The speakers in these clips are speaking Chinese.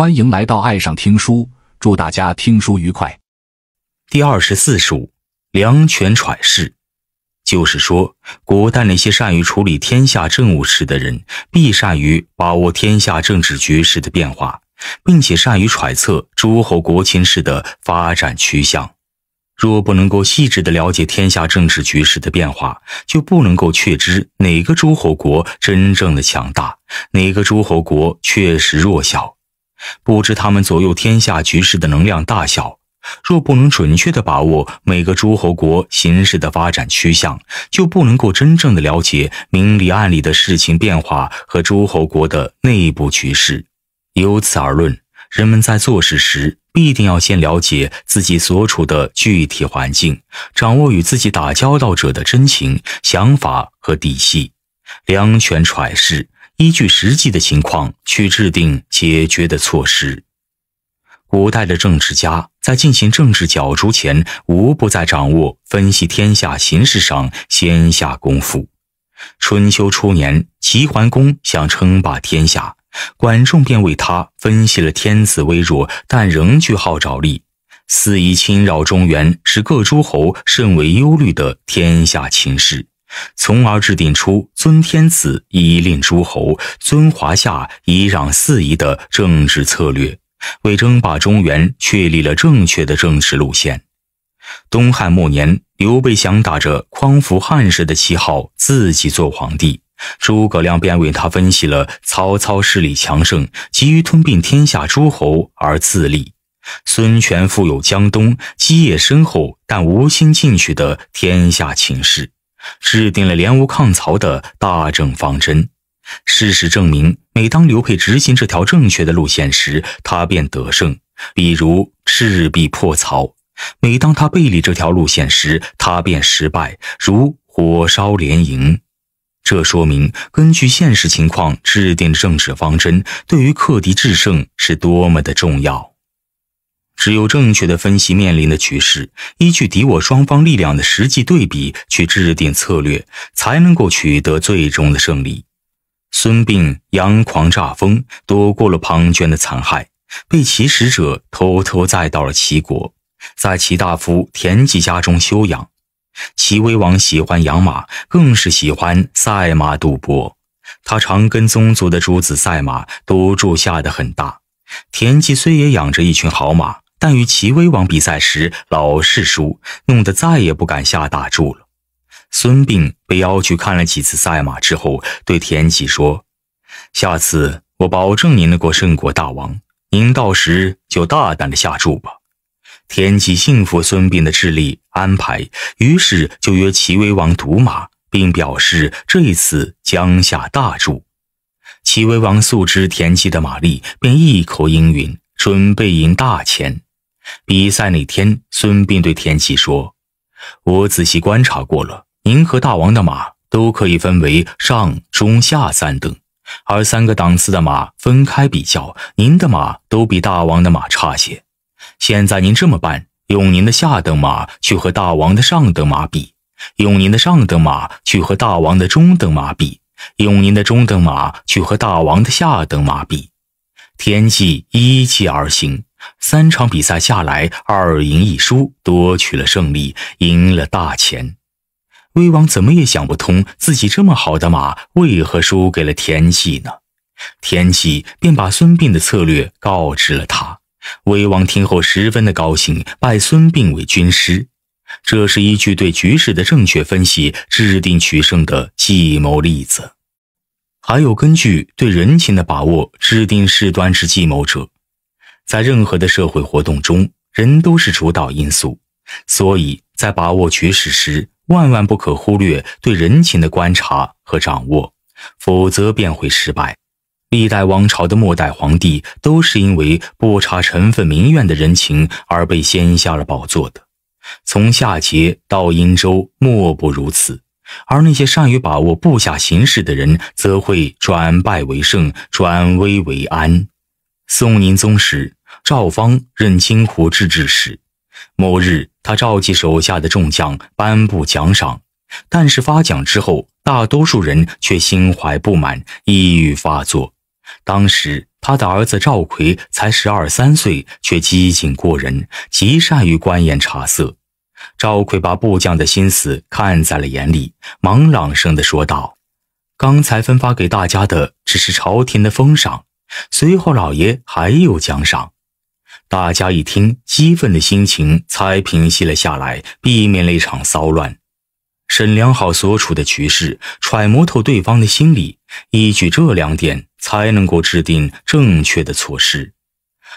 欢迎来到爱上听书，祝大家听书愉快。第二十四书，梁权揣势，就是说，古代那些善于处理天下政务事的人，必善于把握天下政治局势的变化，并且善于揣测诸侯国情势的发展趋向。若不能够细致的了解天下政治局势的变化，就不能够确知哪个诸侯国真正的强大，哪个诸侯国确实弱小。不知他们左右天下局势的能量大小，若不能准确地把握每个诸侯国形势的发展趋向，就不能够真正的了解明里暗里的事情变化和诸侯国的内部局势。由此而论，人们在做事时，必定要先了解自己所处的具体环境，掌握与自己打交道者的真情想法和底细，量权揣势。依据实际的情况去制定解决的措施。古代的政治家在进行政治角逐前，无不在掌握分析天下形势上先下功夫。春秋初年，齐桓公想称霸天下，管仲便为他分析了天子微弱但仍具号召力，肆意侵扰中原，使各诸侯甚为忧虑的天下情势。从而制定出“尊天子以令诸侯，尊华夏以攘四夷”的政治策略，为争霸中原确立了正确的政治路线。东汉末年，刘备想打着匡扶汉室的旗号自己做皇帝，诸葛亮便为他分析了曹操势力强盛，急于吞并天下诸侯而自立；孙权富有江东，基业深厚，但无心进取的天下情势。制定了联吴抗曹的大政方针。事实证明，每当刘备执行这条正确的路线时，他便得胜；比如赤壁破曹。每当他背离这条路线时，他便失败，如火烧连营。这说明，根据现实情况制定政治方针，对于克敌制胜是多么的重要。只有正确的分析面临的局势，依据敌我双方力量的实际对比去制定策略，才能够取得最终的胜利。孙膑、佯狂诈疯，躲过了庞涓的残害，被其使者偷偷载到了齐国，在齐大夫田忌家中休养。齐威王喜欢养马，更是喜欢赛马赌博，他常跟宗族的诸子赛马，赌注下的很大。田忌虽也养着一群好马。但与齐威王比赛时老是输，弄得再也不敢下大注了。孙膑被邀去看了几次赛马之后，对田忌说：“下次我保证您能够胜过大王，您到时就大胆的下注吧。”田忌信服孙膑的智力安排，于是就约齐威王赌马，并表示这一次将下大注。齐威王素知田忌的马力，便一口应允，准备赢大钱。比赛那天，孙膑对田忌说：“我仔细观察过了，您和大王的马都可以分为上、中、下三等，而三个档次的马分开比较，您的马都比大王的马差些。现在您这么办：用您的下等马去和大王的上等马比，用您的上等马去和大王的中等马比，用您的中等马去和大王的下等马比。”田忌依计而行。三场比赛下来，二赢一输，夺取了胜利，赢了大钱。魏王怎么也想不通，自己这么好的马为何输给了田忌呢？田忌便把孙膑的策略告知了他。魏王听后十分的高兴，拜孙膑为军师。这是一句对局势的正确分析，制定取胜的计谋例子。还有根据对人情的把握，制定事端之计谋者。在任何的社会活动中，人都是主导因素，所以在把握局势时，万万不可忽略对人情的观察和掌握，否则便会失败。历代王朝的末代皇帝都是因为不察成分民怨的人情而被掀下了宝座的，从夏桀到殷周，莫不如此。而那些善于把握部下形势的人，则会转败为胜，转危为安。宋宁宗时。赵方任金湖制置使，某日，他召集手下的众将颁布奖赏，但是发奖之后，大多数人却心怀不满，抑郁发作。当时，他的儿子赵奎才十二三岁，却机警过人，极善于观言察色。赵奎把部将的心思看在了眼里，忙朗声地说道：“刚才分发给大家的只是朝廷的封赏，随后老爷还有奖赏。”大家一听，激愤的心情才平息了下来，避免了一场骚乱。沈良好所处的局势，揣摩透对方的心理，依据这两点才能够制定正确的措施。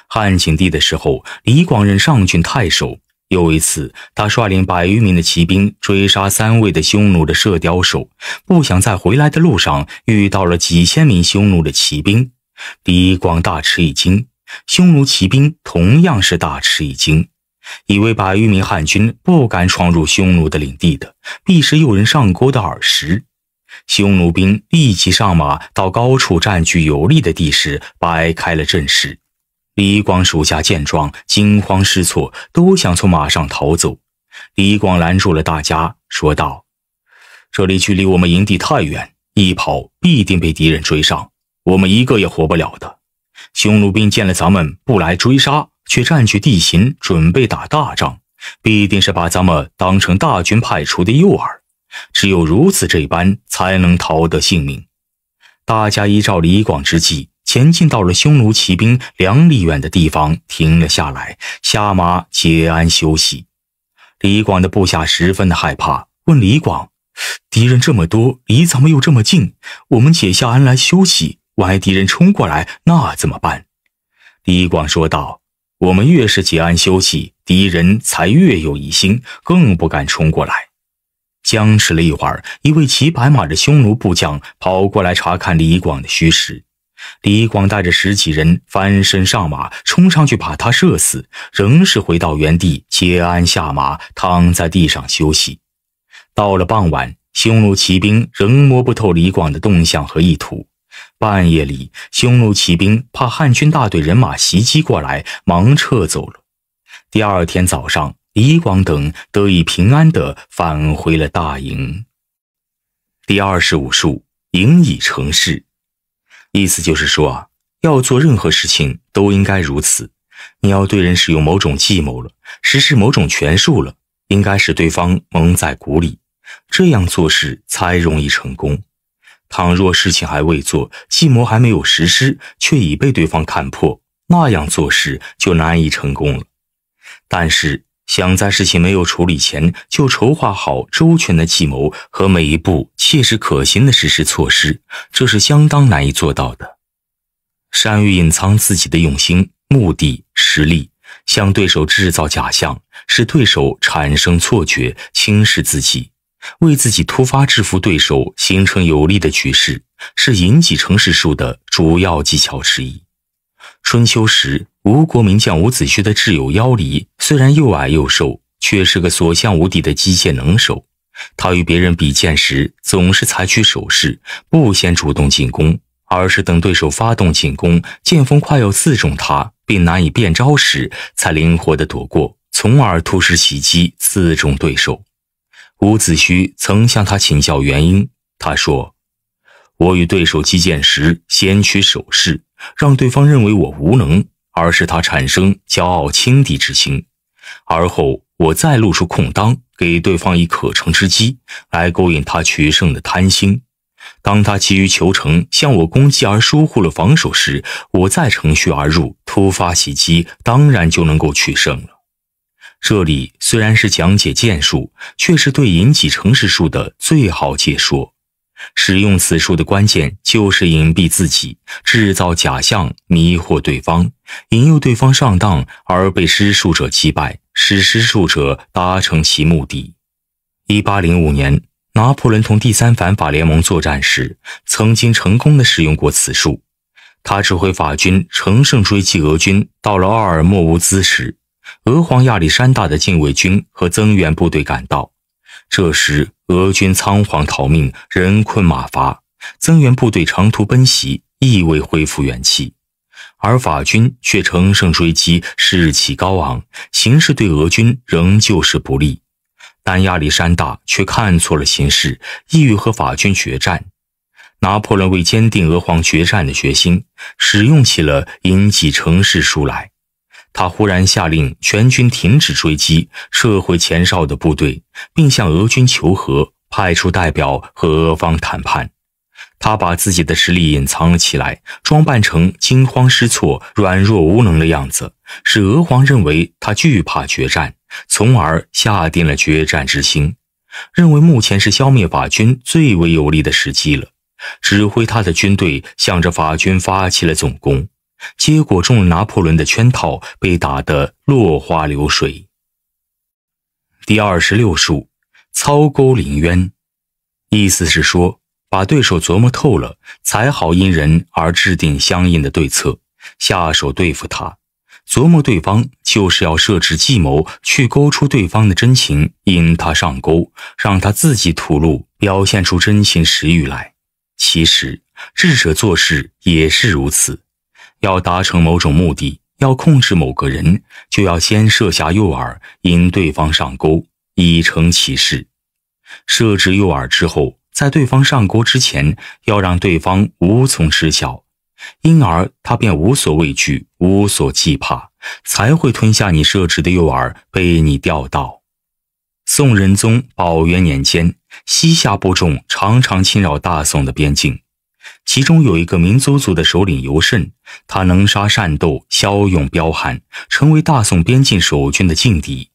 汉景帝的时候，李广任上郡太守。有一次，他率领百余名的骑兵追杀三位的匈奴的射雕手，不想在回来的路上遇到了几千名匈奴的骑兵，李广大吃一惊。匈奴骑兵同样是大吃一惊，以为百余名汉军不敢闯入匈奴的领地的，必是诱人上钩的饵食。匈奴兵立即上马，到高处占据有利的地势，摆开了阵势。李广属下见状，惊慌失措，都想从马上逃走。李广拦住了大家，说道：“这里距离我们营地太远，一跑必定被敌人追上，我们一个也活不了的。”匈奴兵见了咱们不来追杀，却占据地形准备打大仗，必定是把咱们当成大军派出的诱饵。只有如此这般，才能逃得性命。大家依照李广之计，前进到了匈奴骑兵两里远的地方，停了下来，下马解鞍休息。李广的部下十分的害怕，问李广：“敌人这么多，离咱们又这么近，我们解下鞍来休息？”万一敌人冲过来，那怎么办？李广说道：“我们越是结安休息，敌人才越有疑心，更不敢冲过来。”僵持了一会儿，一位骑白马的匈奴部将跑过来查看李广的虚实。李广带着十几人翻身上马，冲上去把他射死，仍是回到原地解鞍下马，躺在地上休息。到了傍晚，匈奴骑兵仍摸不透李广的动向和意图。半夜里，匈奴骑兵怕汉军大队人马袭击过来，忙撤走了。第二天早上，李广等得以平安地返回了大营。第二十五术，营以成事，意思就是说啊，要做任何事情都应该如此。你要对人使用某种计谋了，实施某种权术了，应该使对方蒙在鼓里，这样做事才容易成功。倘若事情还未做，计谋还没有实施，却已被对方看破，那样做事就难以成功了。但是，想在事情没有处理前就筹划好周全的计谋和每一步切实可行的实施措施，这是相当难以做到的。善于隐藏自己的用心、目的、实力，向对手制造假象，使对手产生错觉，轻视自己。为自己突发制服对手，形成有利的局势，是引起城市术的主要技巧之一。春秋时，吴国名将伍子胥的挚友邀离，虽然又矮又瘦，却是个所向无敌的击剑能手。他与别人比剑时，总是采取守势，不先主动进攻，而是等对手发动进攻，剑锋快要刺中他，并难以变招时，才灵活地躲过，从而突施袭击，刺中对手。伍子胥曾向他请教原因。他说：“我与对手击剑时，先取手势，让对方认为我无能，而使他产生骄傲轻敌之心。而后，我再露出空当，给对方以可乘之机，来勾引他取胜的贪心。当他急于求成，向我攻击而疏忽了防守时，我再乘虚而入，突发袭击，当然就能够取胜了。”这里虽然是讲解剑术，却是对引起诚实术的最好解说。使用此术的关键就是隐蔽自己，制造假象，迷惑对方，引诱对方上当而被施术者击败，使施术者达成其目的。一八零五年，拿破仑同第三反法联盟作战时，曾经成功的使用过此术。他指挥法军乘胜追击俄军，到了奥尔莫乌兹时。俄皇亚历山大的禁卫军和增援部队赶到，这时俄军仓皇逃命，人困马乏；增援部队长途奔袭，亦未恢复元气，而法军却乘胜追击，士气高昂，形势对俄军仍旧是不利。但亚历山大却看错了形势，意欲和法军决战。拿破仑为坚定俄皇决战的决心，使用起了引起城市书来。他忽然下令全军停止追击，撤回前哨的部队，并向俄军求和，派出代表和俄方谈判。他把自己的实力隐藏了起来，装扮成惊慌失措、软弱无能的样子，使俄皇认为他惧怕决战，从而下定了决战之心，认为目前是消灭法军最为有利的时机了。指挥他的军队，向着法军发起了总攻。结果中了拿破仑的圈套，被打得落花流水。第二十六术，操钩凌渊，意思是说，把对手琢磨透了，才好因人而制定相应的对策，下手对付他。琢磨对方，就是要设置计谋，去勾出对方的真情，引他上钩，让他自己吐露，表现出真情实欲来。其实，智者做事也是如此。要达成某种目的，要控制某个人，就要先设下诱饵，引对方上钩，以成其事。设置诱饵之后，在对方上钩之前，要让对方无从知晓，因而他便无所畏惧，无所惧怕，才会吞下你设置的诱饵，被你钓到。宋仁宗宝元年间，西夏部众常常侵扰大宋的边境。其中有一个民族族的首领尤甚，他能杀善斗，骁勇彪悍，成为大宋边境守军的劲敌。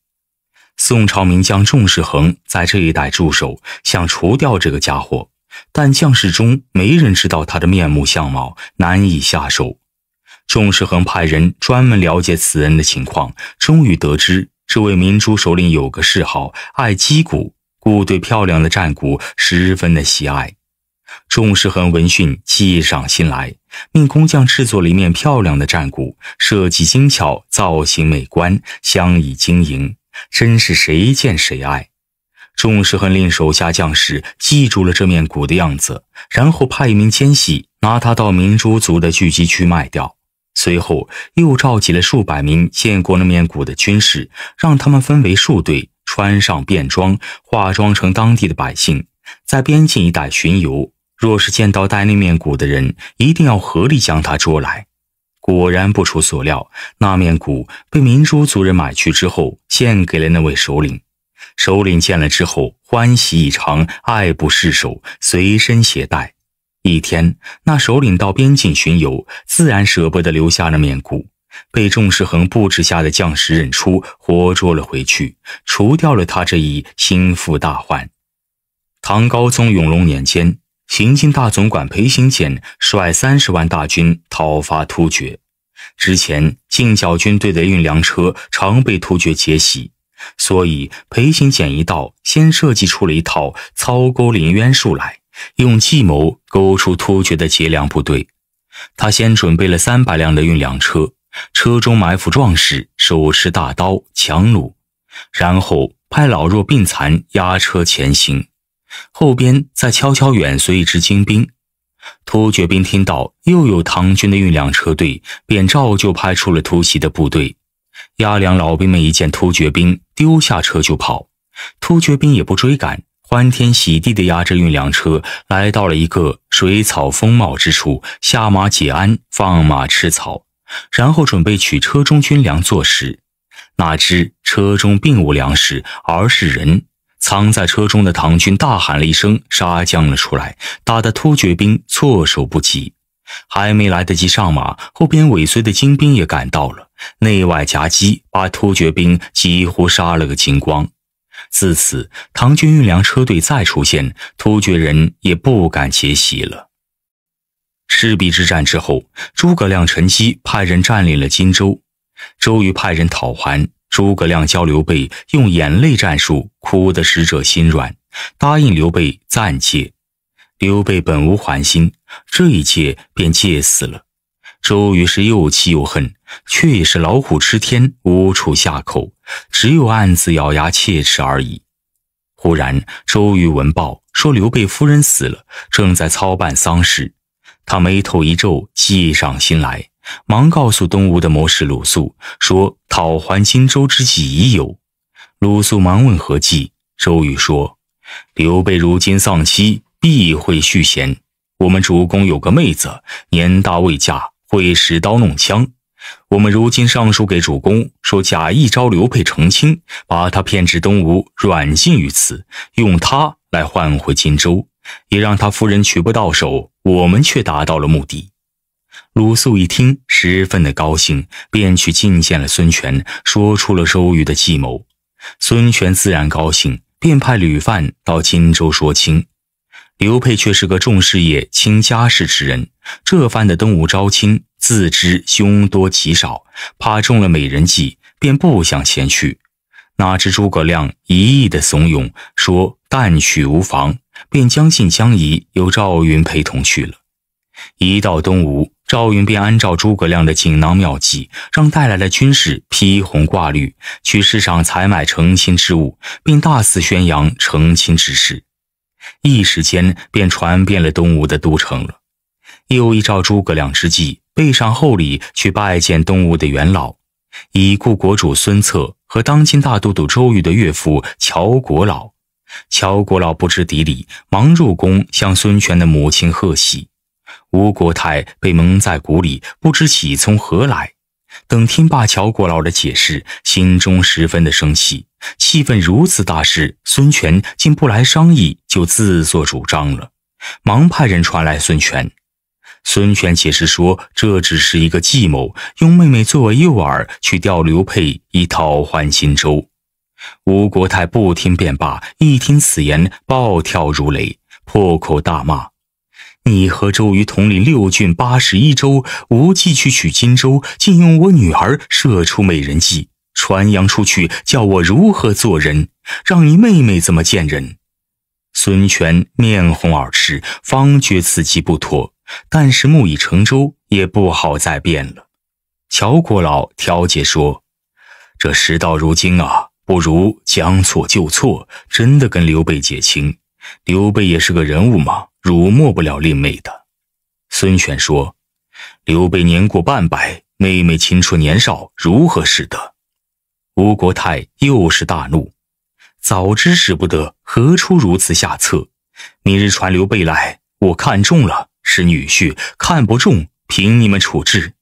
宋朝名将仲世衡在这一带驻守，想除掉这个家伙，但将士中没人知道他的面目相貌，难以下手。仲世衡派人专门了解此人的情况，终于得知这位明珠首领有个嗜好，爱击鼓，故对漂亮的战鼓十分的喜爱。众士恒闻讯，计上心来，命工匠制作了一面漂亮的战鼓，设计精巧，造型美观，相以经营。真是谁见谁爱。众士恒令手下将士记住了这面鼓的样子，然后派一名奸细拿它到明珠族的聚集区卖掉。随后又召集了数百名见过那面鼓的军士，让他们分为数队，穿上便装，化妆成当地的百姓，在边境一带巡游。若是见到戴那面鼓的人，一定要合力将他捉来。果然不出所料，那面鼓被明珠族人买去之后，献给了那位首领。首领见了之后，欢喜异常，爱不释手，随身携带。一天，那首领到边境巡游，自然舍不得留下那面鼓，被仲世恒布置下的将士认出，活捉了回去，除掉了他这一心腹大患。唐高宗永隆年间。行进大总管裴行俭率三十万大军讨伐突厥。之前，进剿军队的运粮车常被突厥劫袭，所以裴行俭一道先设计出了一套“操钩临渊术”来，用计谋勾出突厥的劫粮部队。他先准备了三百辆的运粮车，车中埋伏壮士，手持大刀、强弩，然后派老弱病残押车前行。后边再悄悄远随一支精兵，突厥兵听到又有唐军的运粮车队，便照旧派出了突袭的部队。押粮老兵们一见突厥兵，丢下车就跑，突厥兵也不追赶，欢天喜地的押着运粮车来到了一个水草丰茂之处，下马解鞍，放马吃草，然后准备取车中军粮做食。哪知车中并无粮食，而是人。藏在车中的唐军大喊了一声，杀将了出来，打得突厥兵措手不及。还没来得及上马，后边尾随的精兵也赶到了，内外夹击，把突厥兵几乎杀了个精光。自此，唐军运粮车队再出现，突厥人也不敢劫袭了。赤壁之战之后，诸葛亮趁机派人占领了荆州，周瑜派人讨还。诸葛亮教刘备用眼泪战术，哭得使者心软，答应刘备暂借。刘备本无还心，这一借便借死了。周瑜是又气又恨，却也是老虎吃天，无处下口，只有暗自咬牙切齿而已。忽然，周瑜闻报说刘备夫人死了，正在操办丧事，他眉头一皱，计上心来。忙告诉东吴的谋士鲁肃说：“讨还荆州之计已有。”鲁肃忙问何计，周瑜说：“刘备如今丧妻，必会续弦。我们主公有个妹子，年大未嫁，会使刀弄枪。我们如今上书给主公，说假意招刘备成亲，把他骗至东吴软禁于此，用他来换回荆州，也让他夫人娶不到手，我们却达到了目的。”鲁肃一听，十分的高兴，便去觐见了孙权，说出了周瑜的计谋。孙权自然高兴，便派吕范到荆州说亲。刘佩却是个重事业轻家事之人，这番的登武招亲，自知凶多吉少，怕中了美人计，便不想前去。哪知诸葛亮一意的怂恿，说但去无妨，便将信将疑，由赵云陪同去了。一到东吴。赵云便按照诸葛亮的锦囊妙计，让带来的军士披红挂绿，去市场采买成亲之物，并大肆宣扬成亲之事，一时间便传遍了东吴的都城了。又依照诸葛亮之计，备上厚礼去拜见东吴的元老，已故国主孙策和当今大都督周瑜的岳父乔国老。乔国老不知底里，忙入宫向孙权的母亲贺喜。吴国太被蒙在鼓里，不知喜从何来。等听罢乔国老的解释，心中十分的生气。气愤如此大事，孙权竟不来商议，就自作主张了。忙派人传来孙权。孙权解释说：“这只是一个计谋，用妹妹作为诱饵去钓刘佩，以讨还荆州。”吴国太不听便罢，一听此言，暴跳如雷，破口大骂。你和周瑜统领六郡八十一州，无忌去取荆州，竟用我女儿射出美人计，传扬出去，叫我如何做人？让你妹妹怎么见人？孙权面红耳赤，方觉此计不妥，但是木已成舟，也不好再变了。乔国老调解说：“这时到如今啊，不如将错就错，真的跟刘备结亲。刘备也是个人物嘛。”辱没不了令妹的。孙权说：“刘备年过半百，妹妹青春年少，如何使得？”吴国太又是大怒：“早知使不得，何出如此下策？”明日传刘备来，我看中了是女婿，看不中凭你们处置。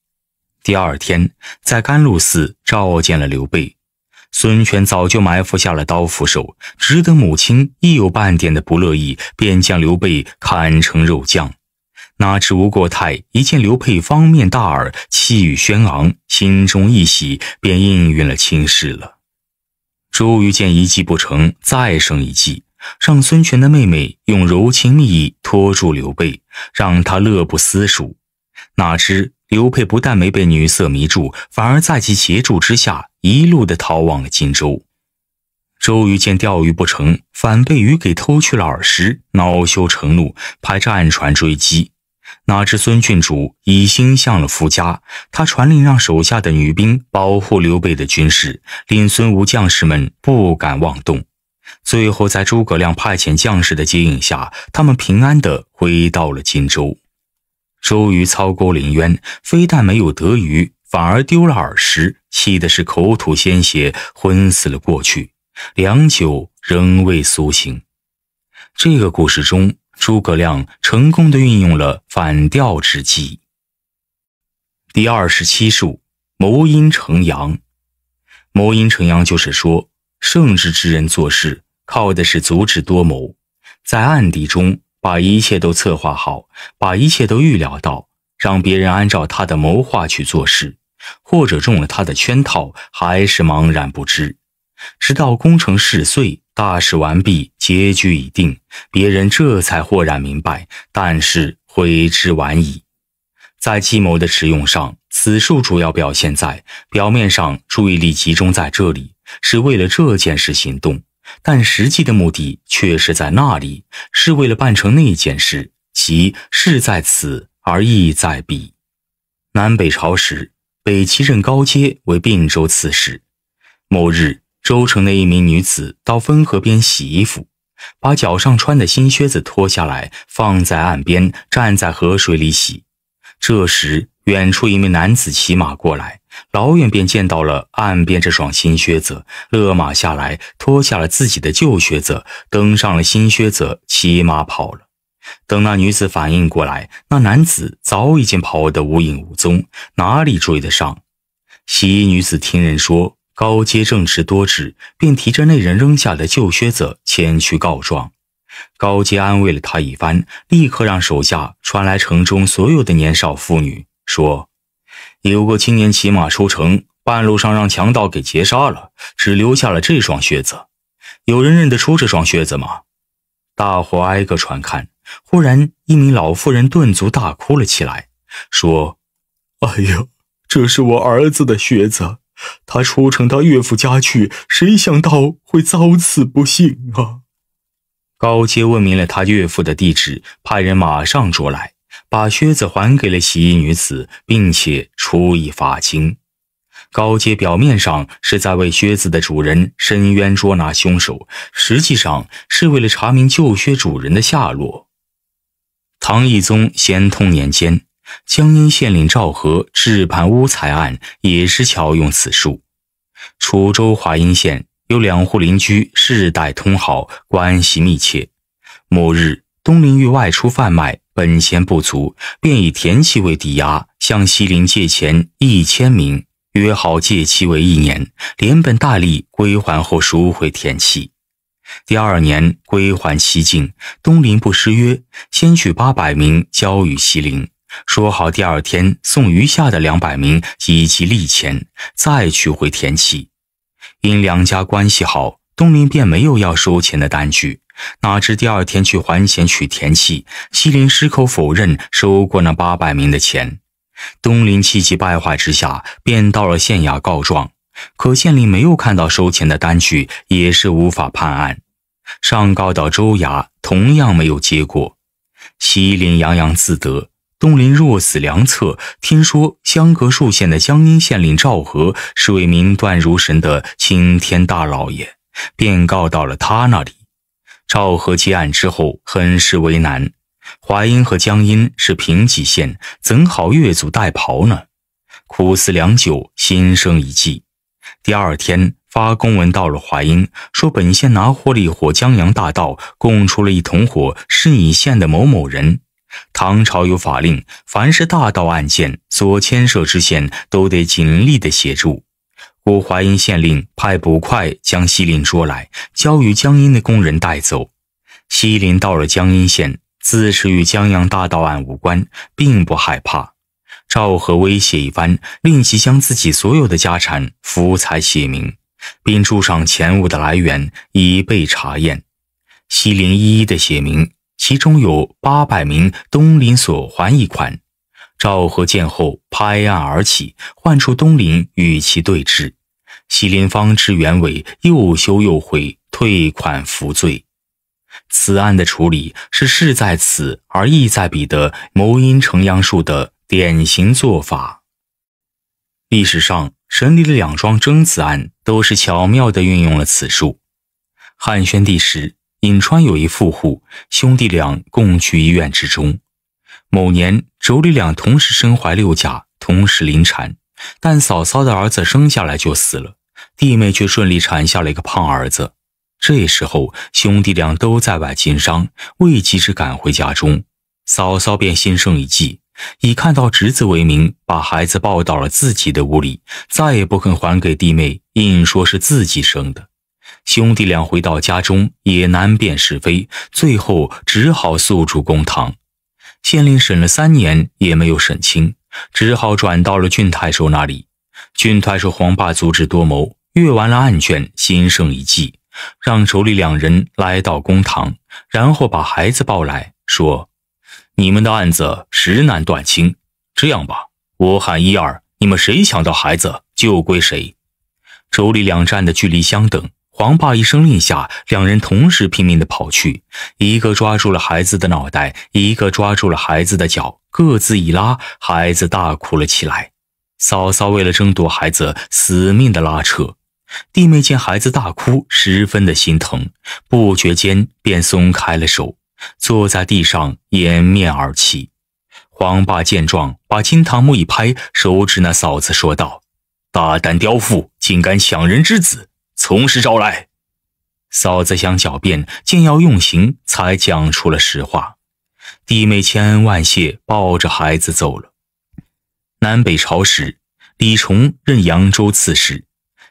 第二天在甘露寺召见了刘备。孙权早就埋伏下了刀斧手，只等母亲一有半点的不乐意，便将刘备砍成肉酱。哪知吴国太一见刘佩方面大耳、气宇轩昂，心中一喜，便应允了亲事了。周瑜见一计不成，再生一计，让孙权的妹妹用柔情蜜意拖住刘备，让他乐不思蜀。哪知。刘备不但没被女色迷住，反而在其协助之下，一路的逃往了荆州。周瑜见钓鱼不成，反被鱼给偷去了饵食，恼羞成怒，派战船追击。哪知孙郡主已心向了夫家，他传令让手下的女兵保护刘备的军士，令孙吴将士们不敢妄动。最后，在诸葛亮派遣将士的接应下，他们平安的回到了荆州。周瑜操钩临渊，非但没有得鱼，反而丢了饵食，气的是口吐鲜血，昏死了过去，良久仍未苏醒。这个故事中，诸葛亮成功的运用了反调之计。第二十七术，谋阴成阳。谋阴成阳就是说，圣智之人做事靠的是足智多谋，在暗地中。把一切都策划好，把一切都预料到，让别人按照他的谋划去做事，或者中了他的圈套，还是茫然不知。直到工程事遂，大事完毕，结局已定，别人这才豁然明白，但是悔之晚矣。在计谋的使用上，此术主要表现在表面上，注意力集中在这里，是为了这件事行动。但实际的目的却是在那里，是为了办成那件事，即事在此而意在彼。南北朝时，北齐任高阶为并州刺史。某日，州城的一名女子到汾河边洗衣服，把脚上穿的新靴子脱下来放在岸边，站在河水里洗。这时，远处一名男子骑马过来。老远便见到了岸边这双新靴子，勒马下来，脱下了自己的旧靴子，登上了新靴子，骑马跑了。等那女子反应过来，那男子早已经跑得无影无踪，哪里追得上？洗衣女子听人说高阶正直多智，便提着那人扔下的旧靴子前去告状。高阶安慰了她一番，立刻让手下传来城中所有的年少妇女，说。有个青年骑马出城，半路上让强盗给劫杀了，只留下了这双靴子。有人认得出这双靴子吗？大伙挨个传看，忽然一名老妇人顿足大哭了起来，说：“哎呀，这是我儿子的靴子，他出城到岳父家去，谁想到会遭此不幸啊！”高阶问明了他岳父的地址，派人马上捉来。把靴子还给了洗衣女子，并且出以罚金。高阶表面上是在为靴子的主人伸冤、捉拿凶手，实际上是为了查明旧靴主人的下落。唐懿宗咸通年间，江阴县令赵和置盘乌财案，也是巧用此术。楚州华阴县有两户邻居世代通好，关系密切。某日，东陵玉外出贩卖。本钱不足，便以田契为抵押，向西林借钱一千名，约好借期为一年，连本带利归还后赎回田契。第二年归还西境东林不失约，先取八百名交与西林，说好第二天送余下的两百名以及利钱，再取回田契。因两家关系好，东林便没有要收钱的单据。哪知第二天去还钱取田契，西林矢口否认收过那八百名的钱，东林气急败坏之下，便到了县衙告状。可县令没有看到收钱的单据，也是无法判案。上告到州衙，同样没有结果。西林洋洋自得，东林若死良策。听说相隔数县的江阴县令赵和是位明断如神的青天大老爷，便告到了他那里。赵和接案之后，很是为难。淮阴和江阴是平级县，怎好越俎代庖呢？苦思良久，心生一计。第二天发公文到了淮阴，说本县拿货了一伙江洋大盗，供出了一同伙是你县的某某人。唐朝有法令，凡是大盗案件所牵涉之县，都得尽力的协助。故淮阴县令派捕快将西林捉来，交于江阴的工人带走。西林到了江阴县，自是与江洋大盗案无关，并不害怕。赵和威胁一番，令其将自己所有的家产、福财写明，并注上钱物的来源，以备查验。西林一一的写明，其中有八百名东林所还一款。赵和见后，拍案而起，唤出东林与其对峙。西林芳知原委，又羞又悔，退款服罪。此案的处理是事在此而意在彼的谋阴成阳术的典型做法。历史上审理的两桩争子案，都是巧妙地运用了此术。汉宣帝时，颍川有一富户，兄弟俩共居一院之中。某年，妯娌俩同时身怀六甲，同时临产。但嫂嫂的儿子生下来就死了，弟妹却顺利产下了一个胖儿子。这时候兄弟俩都在外经商，未及时赶回家中，嫂嫂便心生一计，以看到侄子为名，把孩子抱到了自己的屋里，再也不肯还给弟妹，硬说是自己生的。兄弟俩回到家中也难辨是非，最后只好诉诸公堂。县令审了三年也没有审清。只好转到了郡太守那里。郡太守黄霸足智多谋，阅完了案卷，心生一计，让手里两人来到公堂，然后把孩子抱来，说：“你们的案子实难断清。这样吧，我喊一二，你们谁抢到孩子就归谁。手里两站的距离相等。”黄爸一声令下，两人同时拼命地跑去，一个抓住了孩子的脑袋，一个抓住了孩子的脚，各自一拉，孩子大哭了起来。嫂嫂为了争夺孩子，死命地拉扯。弟妹见孩子大哭，十分的心疼，不觉间便松开了手，坐在地上掩面而泣。黄爸见状，把金堂木一拍，手指那嫂子说道：“大胆刁妇，竟敢抢人之子！”从实招来，嫂子想狡辩，见要用刑，才讲出了实话。弟妹千恩万谢，抱着孩子走了。南北朝时，李崇任扬州刺史，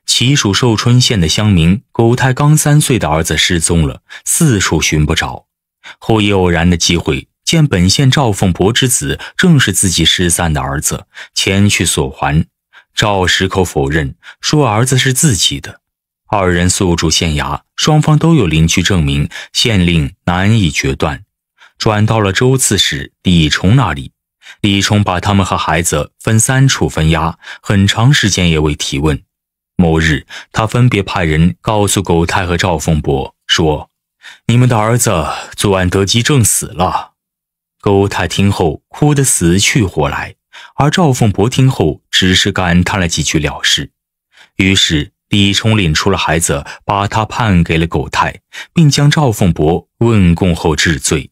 齐属寿春县的乡民苟泰，刚三岁的儿子失踪了，四处寻不着，后以偶然的机会见本县赵凤伯之子，正是自己失散的儿子，前去索还，赵矢口否认，说儿子是自己的。二人宿住县衙，双方都有邻居证明，县令难以决断，转到了州刺史李崇那里。李崇把他们和孩子分三处分押，很长时间也未提问。某日，他分别派人告诉苟太和赵凤伯说：“你们的儿子昨晚得急症死了。”苟太听后哭得死去活来，而赵凤伯听后只是感叹了几句了事。于是。李冲领出了孩子，把他判给了狗太，并将赵凤博问供后治罪。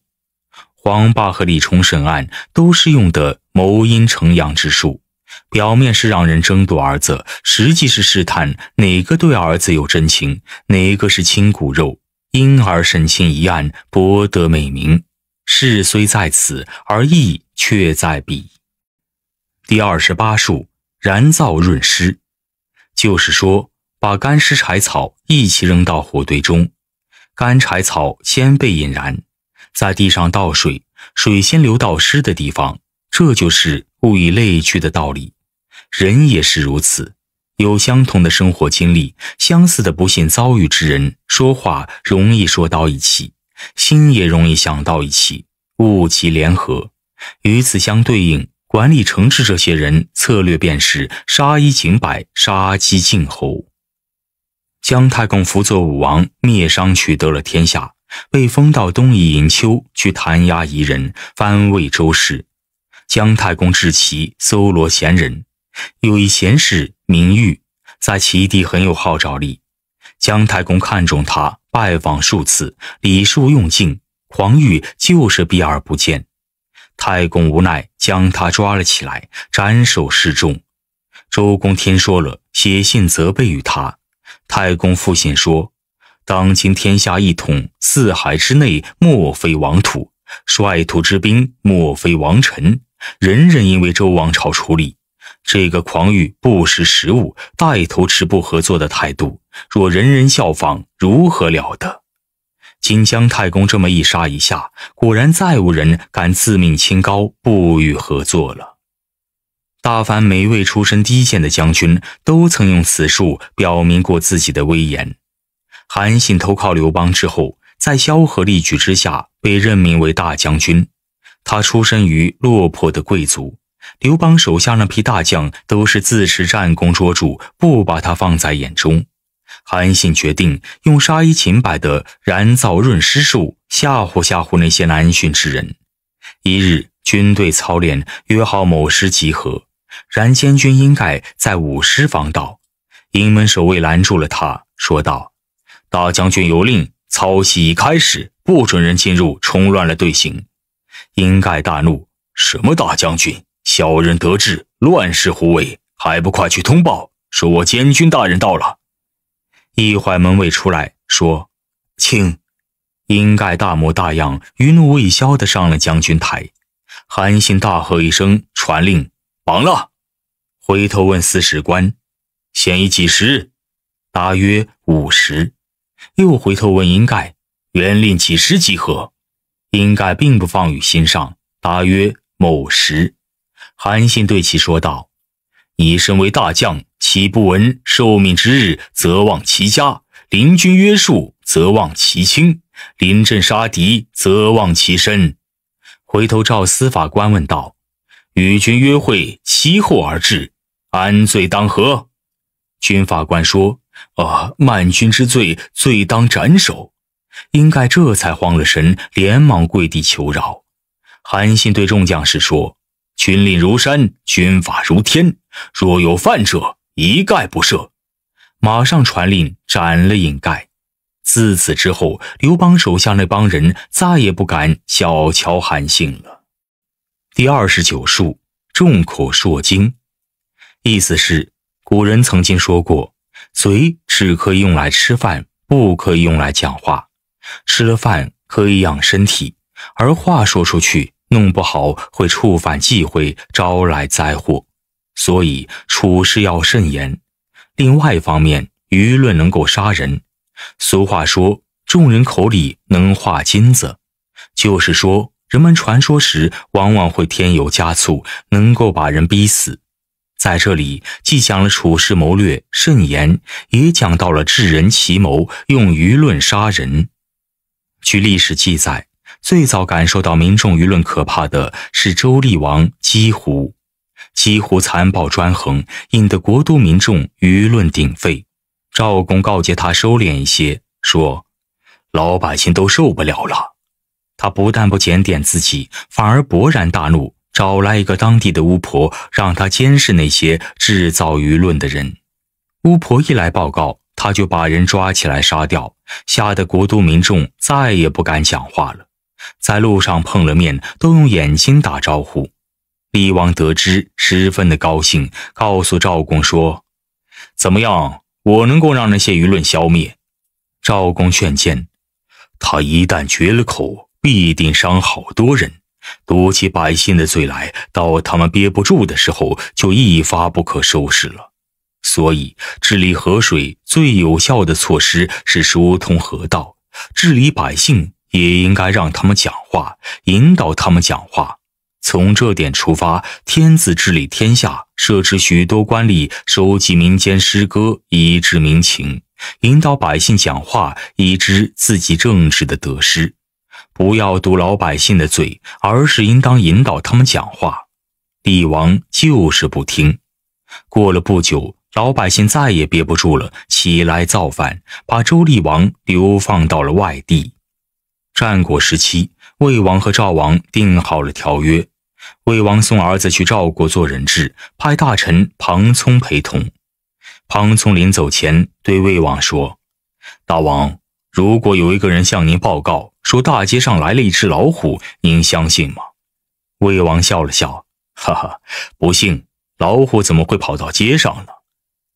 黄霸和李冲审案都是用的谋阴成阳之术，表面是让人争夺儿子，实际是试探哪个对儿子有真情，哪个是亲骨肉。因而审亲一案博得美名，事虽在此，而意却在彼。第二十八术，燃灶润湿，就是说。把干湿柴草一起扔到火堆中，干柴草先被引燃。在地上倒水，水先流到湿的地方。这就是物以类聚的道理，人也是如此。有相同的生活经历、相似的不幸遭遇之人，说话容易说到一起，心也容易想到一起，物极联合。与此相对应，管理城市这些人，策略便是杀一儆百，杀鸡儆猴。姜太公辅佐武王灭商，取得了天下，被封到东夷隐丘，去弹压夷人，藩卫周氏。姜太公治齐，搜罗贤人，有一贤士名誉，在齐地很有号召力。姜太公看中他，拜访数次，礼数用尽，狂玉就是避而不见。太公无奈，将他抓了起来，斩首示众。周公听说了，写信责备于他。太公父亲说：“当今天下一统，四海之内莫非王土，率土之滨莫非王臣。人人因为周王朝出力，这个狂欲不识时务，带头持不合作的态度。若人人效仿，如何了得？今将太公这么一杀一下，果然再无人敢自命清高，不与合作了。”大凡每位出身低贱的将军，都曾用此术表明过自己的威严。韩信投靠刘邦之后，在萧何力举之下，被任命为大将军。他出身于落魄的贵族，刘邦手下那批大将都是自恃战功卓著，不把他放在眼中。韩信决定用杀一儆百的燃灶润湿术吓唬吓唬那些难驯之人。一日，军队操练，约好某时集合。然监军应盖在五师防道，营门守卫拦住了他，说道：“大将军有令，操袭已开始，不准人进入，冲乱了队形。”殷盖大怒：“什么大将军？小人得志，乱世胡为？还不快去通报，说我监军大人到了！”一会门卫出来说：“请。”殷盖大模大样、余怒未消的上了将军台。韩信大喝一声，传令。绑了，回头问司史官，现疑几时？答曰：午时。又回头问殷盖，原令几时集合？殷盖并不放于心上，答曰：某时。韩信对其说道：“你身为大将，岂不闻受命之日，则望其家；临军约束，则望其亲；临阵杀敌，则望其身？”回头召司法官问道。与君约会，期后而至，安罪当何？军法官说：“呃，慢军之罪，罪当斩首。”应盖这才慌了神，连忙跪地求饶。韩信对众将士说：“军令如山，军法如天，若有犯者，一概不赦。”马上传令斩了尹盖。自此之后，刘邦手下那帮人再也不敢小瞧韩信了。第二十九术“众口铄金，意思是古人曾经说过，嘴只可以用来吃饭，不可以用来讲话。吃了饭可以养身体，而话说出去，弄不好会触犯忌讳，招来灾祸。所以处事要慎言。另外一方面，舆论能够杀人。俗话说，众人口里能化金子，就是说。人们传说时往往会添油加醋，能够把人逼死。在这里，既讲了处事谋略、慎言，也讲到了智人奇谋，用舆论杀人。据历史记载，最早感受到民众舆论可怕的，是周厉王姬狐。姬狐残暴专横，引得国都民众舆论鼎沸。赵公告诫他收敛一些，说：“老百姓都受不了了。”他不但不检点自己，反而勃然大怒，找来一个当地的巫婆，让她监视那些制造舆论的人。巫婆一来报告，他就把人抓起来杀掉，吓得国都民众再也不敢讲话了。在路上碰了面，都用眼睛打招呼。厉王得知，十分的高兴，告诉赵公说：“怎么样，我能够让那些舆论消灭？”赵公劝谏，他一旦绝了口。必定伤好多人，堵起百姓的嘴来，到他们憋不住的时候，就一发不可收拾了。所以，治理河水最有效的措施是疏通河道；治理百姓，也应该让他们讲话，引导他们讲话。从这点出发，天子治理天下，设置许多官吏，收集民间诗歌，以知民情，引导百姓讲话，以知自己政治的得失。不要堵老百姓的嘴，而是应当引导他们讲话。帝王就是不听。过了不久，老百姓再也憋不住了，起来造反，把周厉王流放到了外地。战国时期，魏王和赵王定好了条约，魏王送儿子去赵国做人质，派大臣庞聪陪同。庞聪临走前对魏王说：“大王，如果有一个人向您报告。”说大街上来了一只老虎，您相信吗？魏王笑了笑，哈哈，不信，老虎怎么会跑到街上呢？”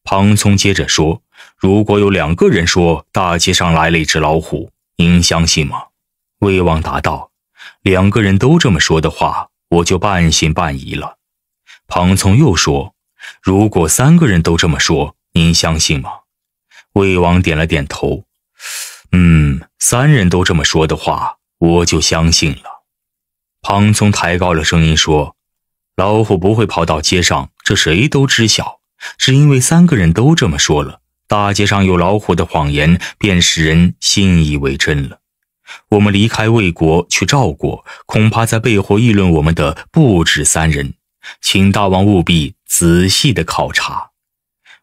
庞聪接着说：“如果有两个人说大街上来了一只老虎，您相信吗？”魏王答道：“两个人都这么说的话，我就半信半疑了。”庞聪又说：“如果三个人都这么说，您相信吗？”魏王点了点头。嗯，三人都这么说的话，我就相信了。庞聪抬高了声音说：“老虎不会跑到街上，这谁都知晓。只因为三个人都这么说了，大街上有老虎的谎言便使人信以为真了。我们离开魏国去赵国，恐怕在背后议论我们的不止三人，请大王务必仔细的考察。”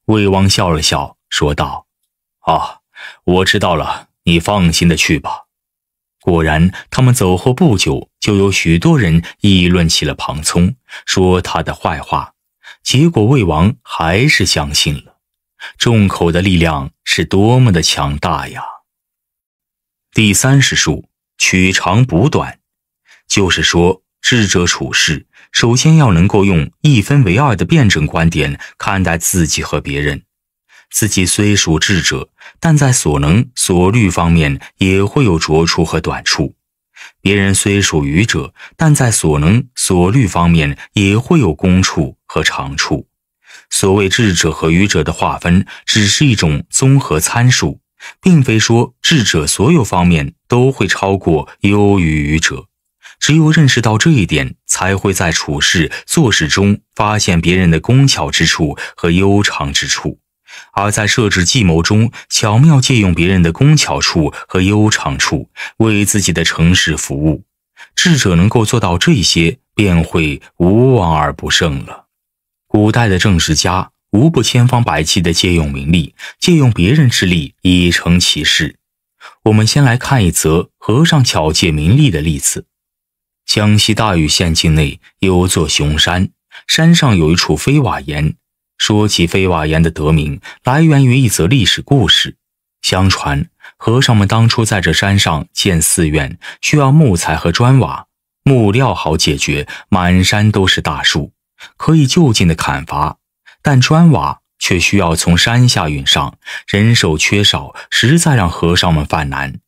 魏王笑了笑，说道：“啊，我知道了。”你放心的去吧。果然，他们走后不久，就有许多人议论起了庞聪，说他的坏话。结果魏王还是相信了。众口的力量是多么的强大呀！第三十术，取长补短，就是说，智者处事，首先要能够用一分为二的辩证观点看待自己和别人。自己虽属智者，但在所能所虑方面也会有拙处和短处；别人虽属愚者，但在所能所虑方面也会有功处和长处。所谓智者和愚者的划分，只是一种综合参数，并非说智者所有方面都会超过优于愚者。只有认识到这一点，才会在处事做事中发现别人的工巧之处和悠长之处。而在设置计谋中，巧妙借用别人的工巧处和优长处，为自己的城市服务。智者能够做到这些，便会无往而不胜了。古代的政治家无不千方百计地借用名利，借用别人之力以成其事。我们先来看一则和尚巧借名利的例子：江西大余县境内有座熊山，山上有一处飞瓦岩。说起飞瓦岩的得名，来源于一则历史故事。相传，和尚们当初在这山上建寺院，需要木材和砖瓦。木料好解决，满山都是大树，可以就近的砍伐；但砖瓦却需要从山下运上，人手缺少，实在让和尚们犯难。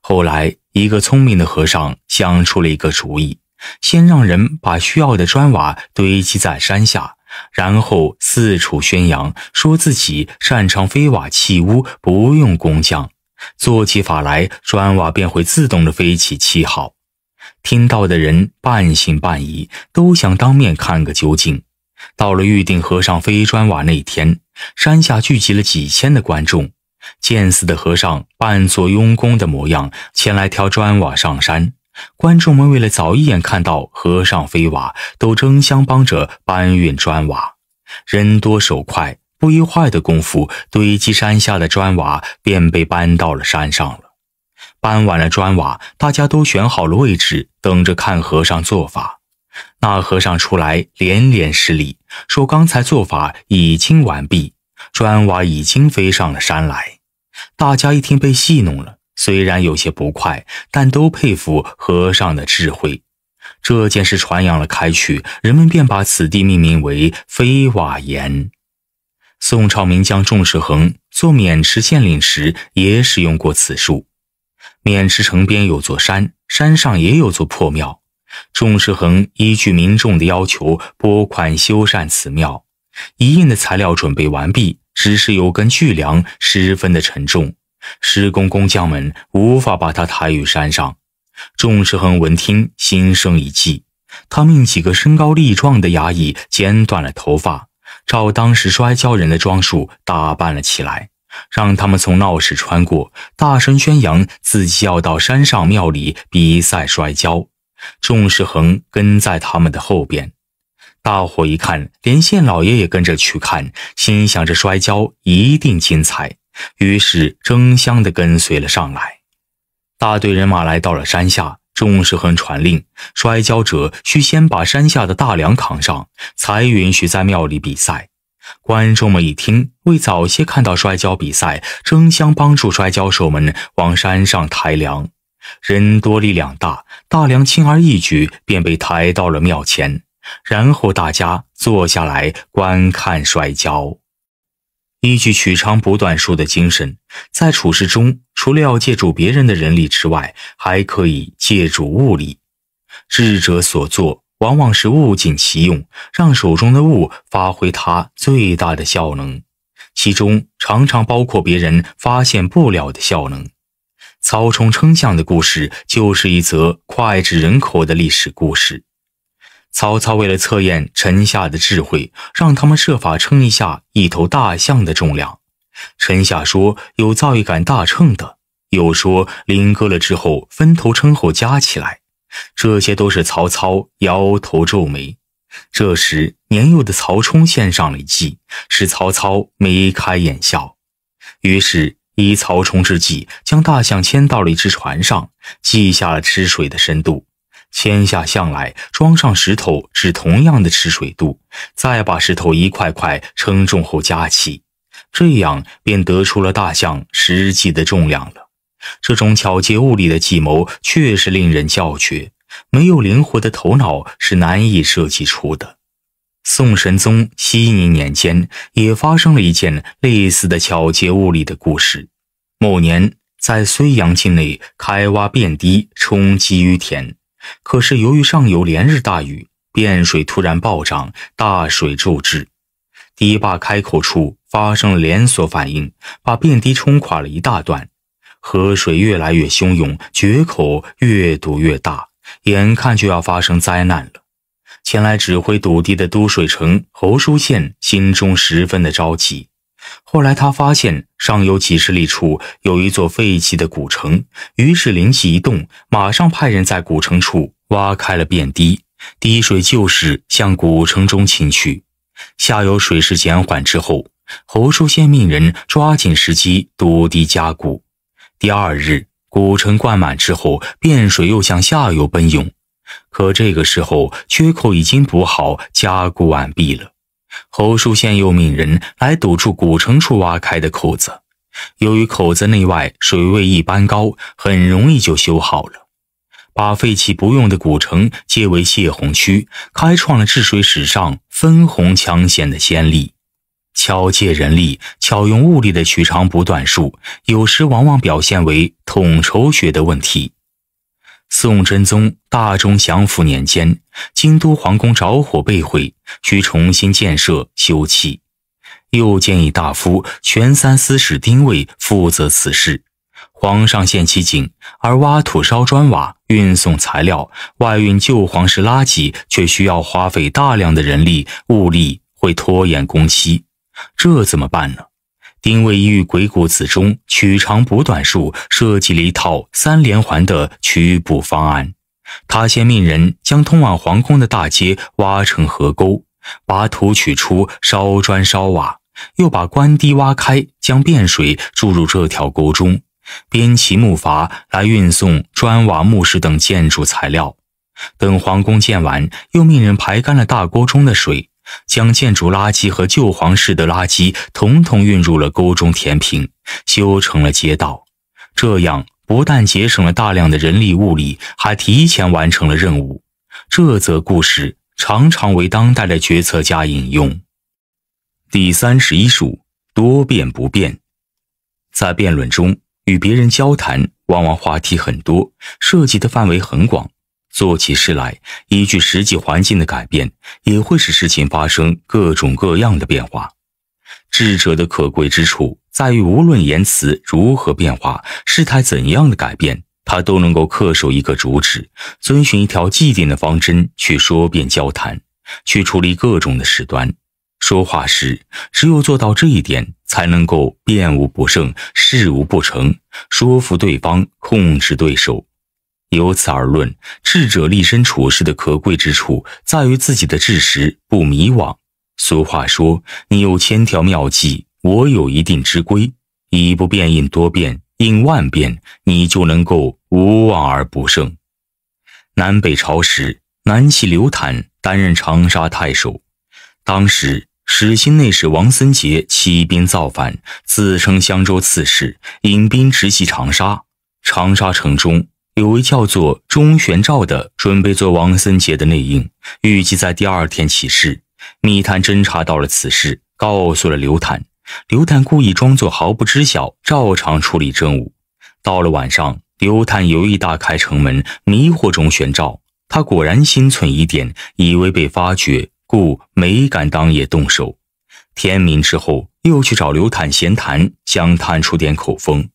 后来，一个聪明的和尚想出了一个主意：先让人把需要的砖瓦堆积在山下。然后四处宣扬，说自己擅长飞瓦砌屋，不用工匠，做起法来砖瓦便会自动的飞起砌好。听到的人半信半疑，都想当面看个究竟。到了预定和尚飞砖瓦那天，山下聚集了几千的观众，见寺的和尚扮作佣工的模样，前来挑砖瓦上山。观众们为了早一眼看到和尚飞瓦，都争相帮着搬运砖瓦。人多手快，不一会儿的功夫，堆积山下的砖瓦便被搬到了山上了。搬完了砖瓦，大家都选好了位置，等着看和尚做法。那和尚出来连连施礼，说：“刚才做法已经完毕，砖瓦已经飞上了山来。”大家一听，被戏弄了。虽然有些不快，但都佩服和尚的智慧。这件事传扬了开去，人们便把此地命名为飞瓦岩。宋朝名将仲世恒做渑池县令时，也使用过此术。渑池城边有座山，山上也有座破庙。仲世恒依据民众的要求，拨款修缮此庙。一应的材料准备完毕，只是有根巨梁，十分的沉重。施工工匠们无法把他抬于山上。仲世恒闻听，心生一计，他命几个身高力壮的衙役剪断了头发，照当时摔跤人的装束打扮了起来，让他们从闹市穿过，大声宣扬自己要到山上庙里比赛摔跤。仲世恒跟在他们的后边，大伙一看，连县老爷也跟着去看，心想着摔跤一定精彩。于是，争相的跟随了上来。大队人马来到了山下，钟世恒传令：摔跤者须先把山下的大梁扛上，才允许在庙里比赛。观众们一听，为早些看到摔跤比赛，争相帮助摔跤手们往山上抬梁。人多力量大，大梁轻而易举便被抬到了庙前。然后大家坐下来观看摔跤。依据取长补短术的精神，在处事中，除了要借助别人的人力之外，还可以借助物力。智者所做，往往是物尽其用，让手中的物发挥它最大的效能，其中常常包括别人发现不了的效能。曹冲称象的故事，就是一则脍炙人口的历史故事。曹操为了测验臣下的智慧，让他们设法称一下一头大象的重量。臣下说有造一杆大秤的，又说临割了之后分头称后加起来。这些都是曹操摇头皱眉。这时，年幼的曹冲献上了一计，使曹操眉开眼笑。于是依曹冲之计，将大象牵到了一只船上，记下了吃水的深度。迁下象来，装上石头，是同样的吃水度，再把石头一块块称重后加起，这样便得出了大象实际的重量了。这种巧借物理的计谋，确实令人叫绝。没有灵活的头脑是难以设计出的。宋神宗熙宁年间，也发生了一件类似的巧借物理的故事。某年，在睢阳境内开挖遍堤，充积淤田。可是，由于上游连日大雨，汴水突然暴涨，大水骤至，堤坝开口处发生了连锁反应，把汴堤冲垮了一大段。河水越来越汹涌，决口越堵越大，眼看就要发生灾难了。前来指挥堵堤的都水城侯书宪心中十分的着急。后来他发现上游几十里处有一座废弃的古城，于是灵机一动，马上派人在古城处挖开了便堤，堤水就是向古城中侵去。下游水势减缓之后，侯叔先命人抓紧时机堵堤加固。第二日，古城灌满之后，便水又向下游奔涌，可这个时候缺口已经补好，加固完毕了。侯叔献又命人来堵住古城处挖开的口子，由于口子内外水位一般高，很容易就修好了。把废弃不用的古城皆为泄洪区，开创了治水史上分洪抢险的先例。巧借人力、巧用物力的取长补短术，有时往往表现为统筹学的问题。宋真宗大中祥符年间，京都皇宫着火被毁，需重新建设修葺。又建议大夫权三司使丁谓负责此事。皇上现其景，而挖土烧砖瓦、运送材料、外运旧皇室垃圾，却需要花费大量的人力物力，会拖延工期。这怎么办呢？丁谓玉鬼谷子》中“取长补短”术，设计了一套三连环的取补方案。他先命人将通往皇宫的大街挖成河沟，把土取出烧砖烧瓦，又把官堤挖开，将汴水注入这条沟中，编起木筏来运送砖瓦、木石等建筑材料。等皇宫建完，又命人排干了大锅中的水。将建筑垃圾和旧皇室的垃圾统统运入了沟中填平，修成了街道。这样不但节省了大量的人力物力，还提前完成了任务。这则故事常常为当代的决策家引用。第三十一术：多变不变。在辩论中，与别人交谈，往往话题很多，涉及的范围很广。做起事来，依据实际环境的改变，也会使事情发生各种各样的变化。智者的可贵之处在于，无论言辞如何变化，事态怎样的改变，他都能够恪守一个主旨，遵循一条既定的方针去说变交谈，去处理各种的事端。说话时，只有做到这一点，才能够辩无不胜，事无不成，说服对方，控制对手。由此而论，智者立身处世的可贵之处，在于自己的智识不迷惘。俗话说：“你有千条妙计，我有一定之规。以不变应多变，应万变，你就能够无往而不胜。”南北朝时，南齐刘坦担任长沙太守，当时史新内史王森杰起兵造反，自称襄州刺史，引兵直袭长沙，长沙城中。有位叫做钟玄照的，准备做王森杰的内应，预计在第二天起事。密探侦查到了此事，告诉了刘坦。刘坦故意装作毫不知晓，照常处理政务。到了晚上，刘坦有意大开城门，迷惑钟玄照。他果然心存疑点，以为被发觉，故没敢当夜动手。天明之后，又去找刘坦闲谈，想探出点口风。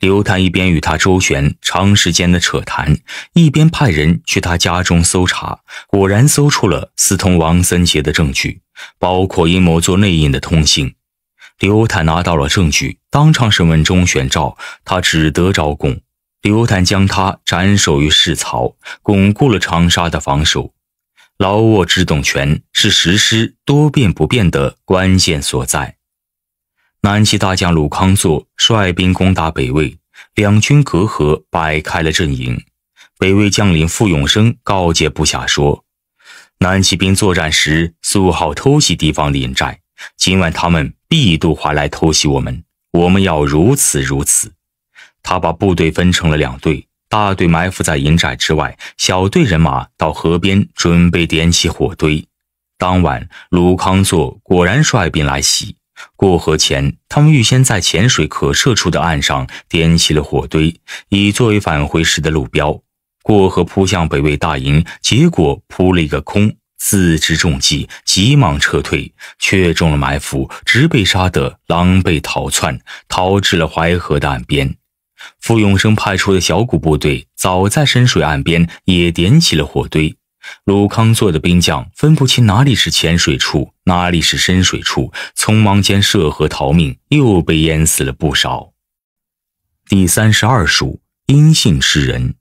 刘探一边与他周旋，长时间的扯谈，一边派人去他家中搜查，果然搜出了私通王森杰的证据，包括阴谋做内应的通信。刘坦拿到了证据，当场审问钟玄照，他只得招供。刘坦将他斩首于市曹，巩固了长沙的防守。牢握制董权是实施多变不变的关键所在。南齐大将鲁康祚率兵攻打北魏，两军隔河摆开了阵营。北魏将领傅永生告诫部下说：“南齐兵作战时，素好偷袭敌方营寨。今晚他们必渡华来偷袭我们，我们要如此如此。”他把部队分成了两队，大队埋伏在营寨之外，小队人马到河边准备点起火堆。当晚，鲁康祚果然率兵来袭。过河前，他们预先在浅水可射处的岸上点起了火堆，以作为返回时的路标。过河扑向北魏大营，结果扑了一个空，自知中计，急忙撤退，却中了埋伏，直被杀得狼狈逃窜，逃至了淮河的岸边。傅永生派出的小股部队，早在深水岸边也点起了火堆。鲁康做的兵将分不清哪里是浅水处，哪里是深水处，匆忙间涉河逃命，又被淹死了不少。第三十二术，阴性施人，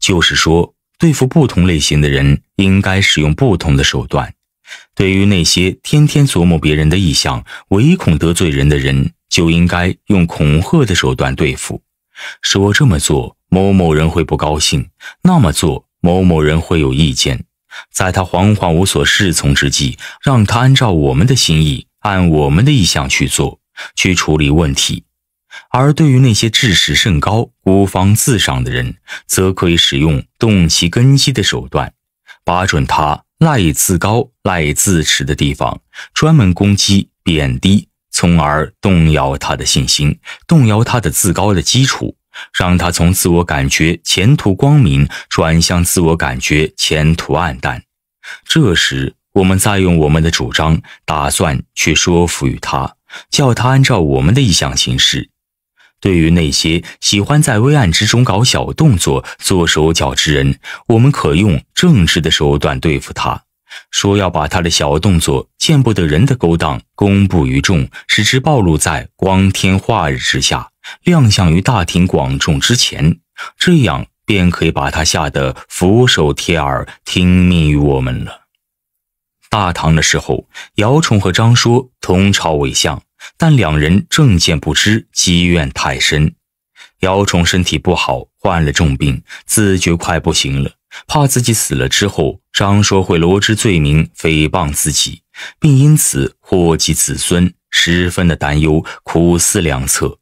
就是说，对付不同类型的人，应该使用不同的手段。对于那些天天琢磨别人的意向，唯恐得罪人的人，就应该用恐吓的手段对付，说这么做某某人会不高兴，那么做。某某人会有意见，在他惶惶无所适从之际，让他按照我们的心意，按我们的意向去做，去处理问题。而对于那些志士甚高、孤芳自赏的人，则可以使用动其根基的手段，把准他赖以自高、赖以自持的地方，专门攻击、贬低，从而动摇他的信心，动摇他的自高的基础。让他从自我感觉前途光明转向自我感觉前途暗淡。这时，我们再用我们的主张打算去说服于他，叫他按照我们的意向行事。对于那些喜欢在微暗之中搞小动作、做手脚之人，我们可用正直的手段对付他，说要把他的小动作、见不得人的勾当公布于众，使之暴露在光天化日之下。亮相于大庭广众之前，这样便可以把他吓得俯首帖耳，听命于我们了。大唐的时候，姚崇和张说同朝为相，但两人政见不知，积怨太深。姚崇身体不好，患了重病，自觉快不行了，怕自己死了之后，张说会罗织罪名，诽谤自己，并因此祸及子孙，十分的担忧，苦思良策。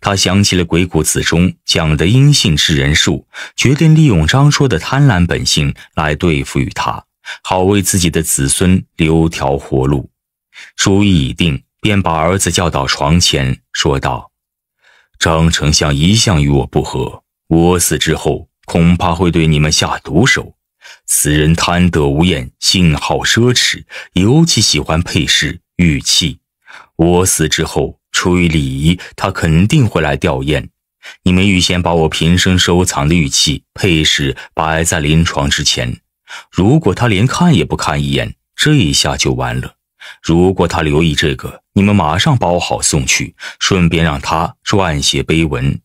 他想起了《鬼谷子》中讲的阴性之人术，决定利用张说的贪婪本性来对付于他，好为自己的子孙留条活路。主意已定，便把儿子叫到床前，说道：“张丞相一向与我不和，我死之后，恐怕会对你们下毒手。此人贪得无厌，性好奢侈，尤其喜欢配饰玉器。我死之后。”出于礼仪，他肯定会来吊唁。你们预先把我平生收藏的玉器、配饰摆在临床之前。如果他连看也不看一眼，这一下就完了。如果他留意这个，你们马上包好送去，顺便让他撰写碑文。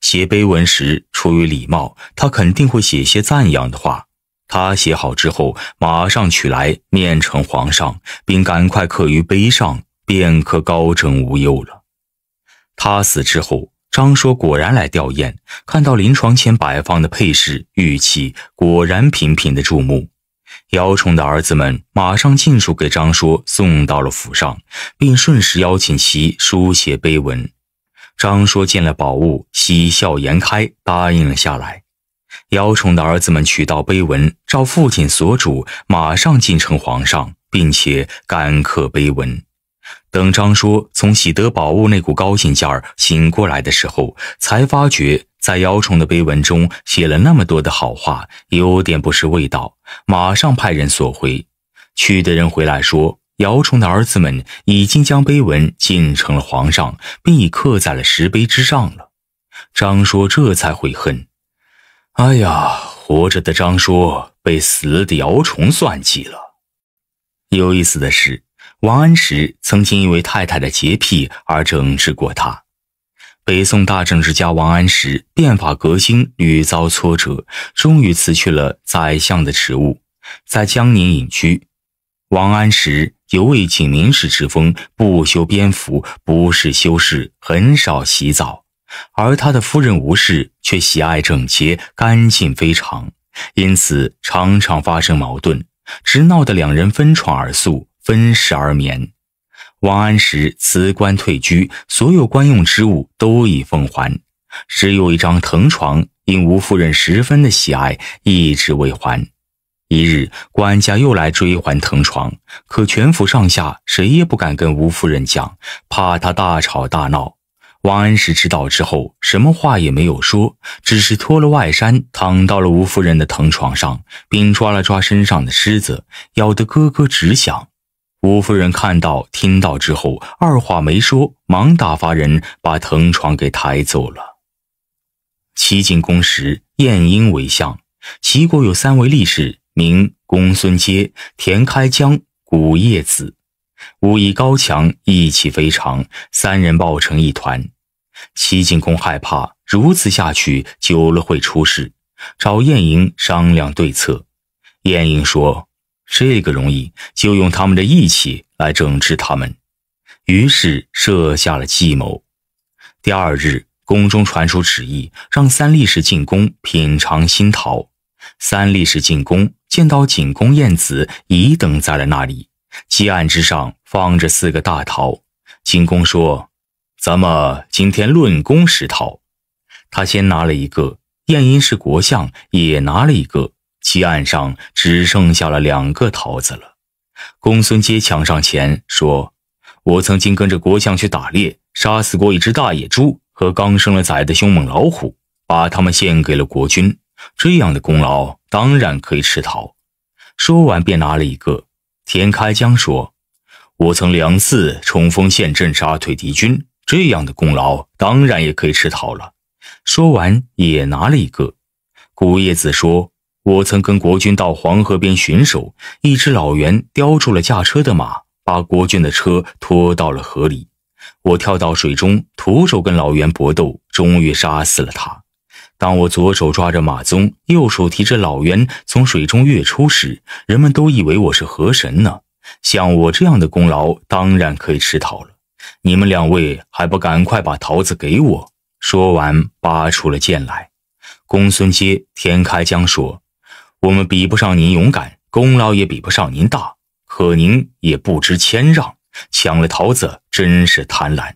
写碑文时，出于礼貌，他肯定会写些赞扬的话。他写好之后，马上取来面呈皇上，并赶快刻于碑上。便可高枕无忧了。他死之后，张说果然来吊唁，看到临床前摆放的佩饰玉器，果然频频的注目。姚崇的儿子们马上尽数给张说送到了府上，并顺势邀请其书写碑文。张说见了宝物，喜笑颜开，答应了下来。姚崇的儿子们取到碑文，照父亲所嘱，马上进呈皇上，并且干刻碑文。等张说从喜得宝物那股高兴劲儿醒过来的时候，才发觉在姚崇的碑文中写了那么多的好话，有点不是味道，马上派人索回。去的人回来说，姚崇的儿子们已经将碑文进呈了皇上，并已刻在了石碑之上了。张说这才悔恨：“哎呀，活着的张说被死了的姚崇算计了。”有意思的是。王安石曾经因为太太的洁癖而整治过他。北宋大政治家王安石变法革新屡遭挫折，终于辞去了宰相的职务，在江宁隐居。王安石有魏晋名士之风，不修边幅，不事修饰，很少洗澡，而他的夫人吴氏却喜爱整洁，干净非常，因此常常发生矛盾，直闹得两人分床而宿。分食而眠。王安石辞官退居，所有官用之物都已奉还，只有一张藤床，因吴夫人十分的喜爱，一直未还。一日，管家又来追还藤床，可全府上下谁也不敢跟吴夫人讲，怕她大吵大闹。王安石知道之后，什么话也没有说，只是脱了外衫，躺到了吴夫人的藤床上，并抓了抓身上的虱子，咬得咯咯直响。吴夫人看到、听到之后，二话没说，忙打发人把藤床给抬走了。齐景公时，晏婴为相，齐国有三位力士，名公孙接、田开疆、古叶子，武艺高强，义气非常，三人抱成一团。齐景公害怕如此下去久了会出事，找晏婴商量对策。晏婴说。这个容易，就用他们的义气来整治他们。于是设下了计谋。第二日，宫中传出旨意，让三力士进宫品尝新桃。三力士进宫，见到景公晏子已等在了那里。祭案之上放着四个大桃。景公说：“咱们今天论功食桃。”他先拿了一个，晏婴是国相，也拿了一个。西岸上只剩下了两个桃子了。公孙捷抢上前说：“我曾经跟着国相去打猎，杀死过一只大野猪和刚生了崽的凶猛老虎，把他们献给了国君。这样的功劳当然可以吃桃。”说完便拿了一个。田开疆说：“我曾两次冲锋陷阵，杀退敌军，这样的功劳当然也可以吃桃了。”说完也拿了一个。古叶子说。我曾跟国军到黄河边巡守，一只老猿叼住了驾车的马，把国军的车拖到了河里。我跳到水中，徒手跟老猿搏斗，终于杀死了他。当我左手抓着马鬃，右手提着老猿从水中跃出时，人们都以为我是河神呢。像我这样的功劳，当然可以吃桃了。你们两位还不赶快把桃子给我？说完，拔出了剑来。公孙接、田开疆说。我们比不上您勇敢，功劳也比不上您大，可您也不知谦让，抢了桃子真是贪婪。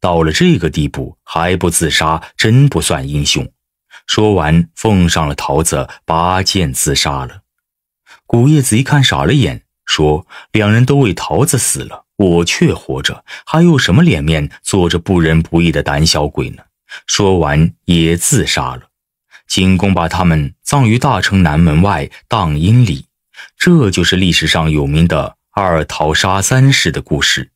到了这个地步还不自杀，真不算英雄。说完，奉上了桃子，拔剑自杀了。古叶子一看傻了眼，说：“两人都为桃子死了，我却活着，还有什么脸面做着不仁不义的胆小鬼呢？”说完也自杀了。景公把他们葬于大城南门外荡阴里，这就是历史上有名的“二桃杀三士的故事。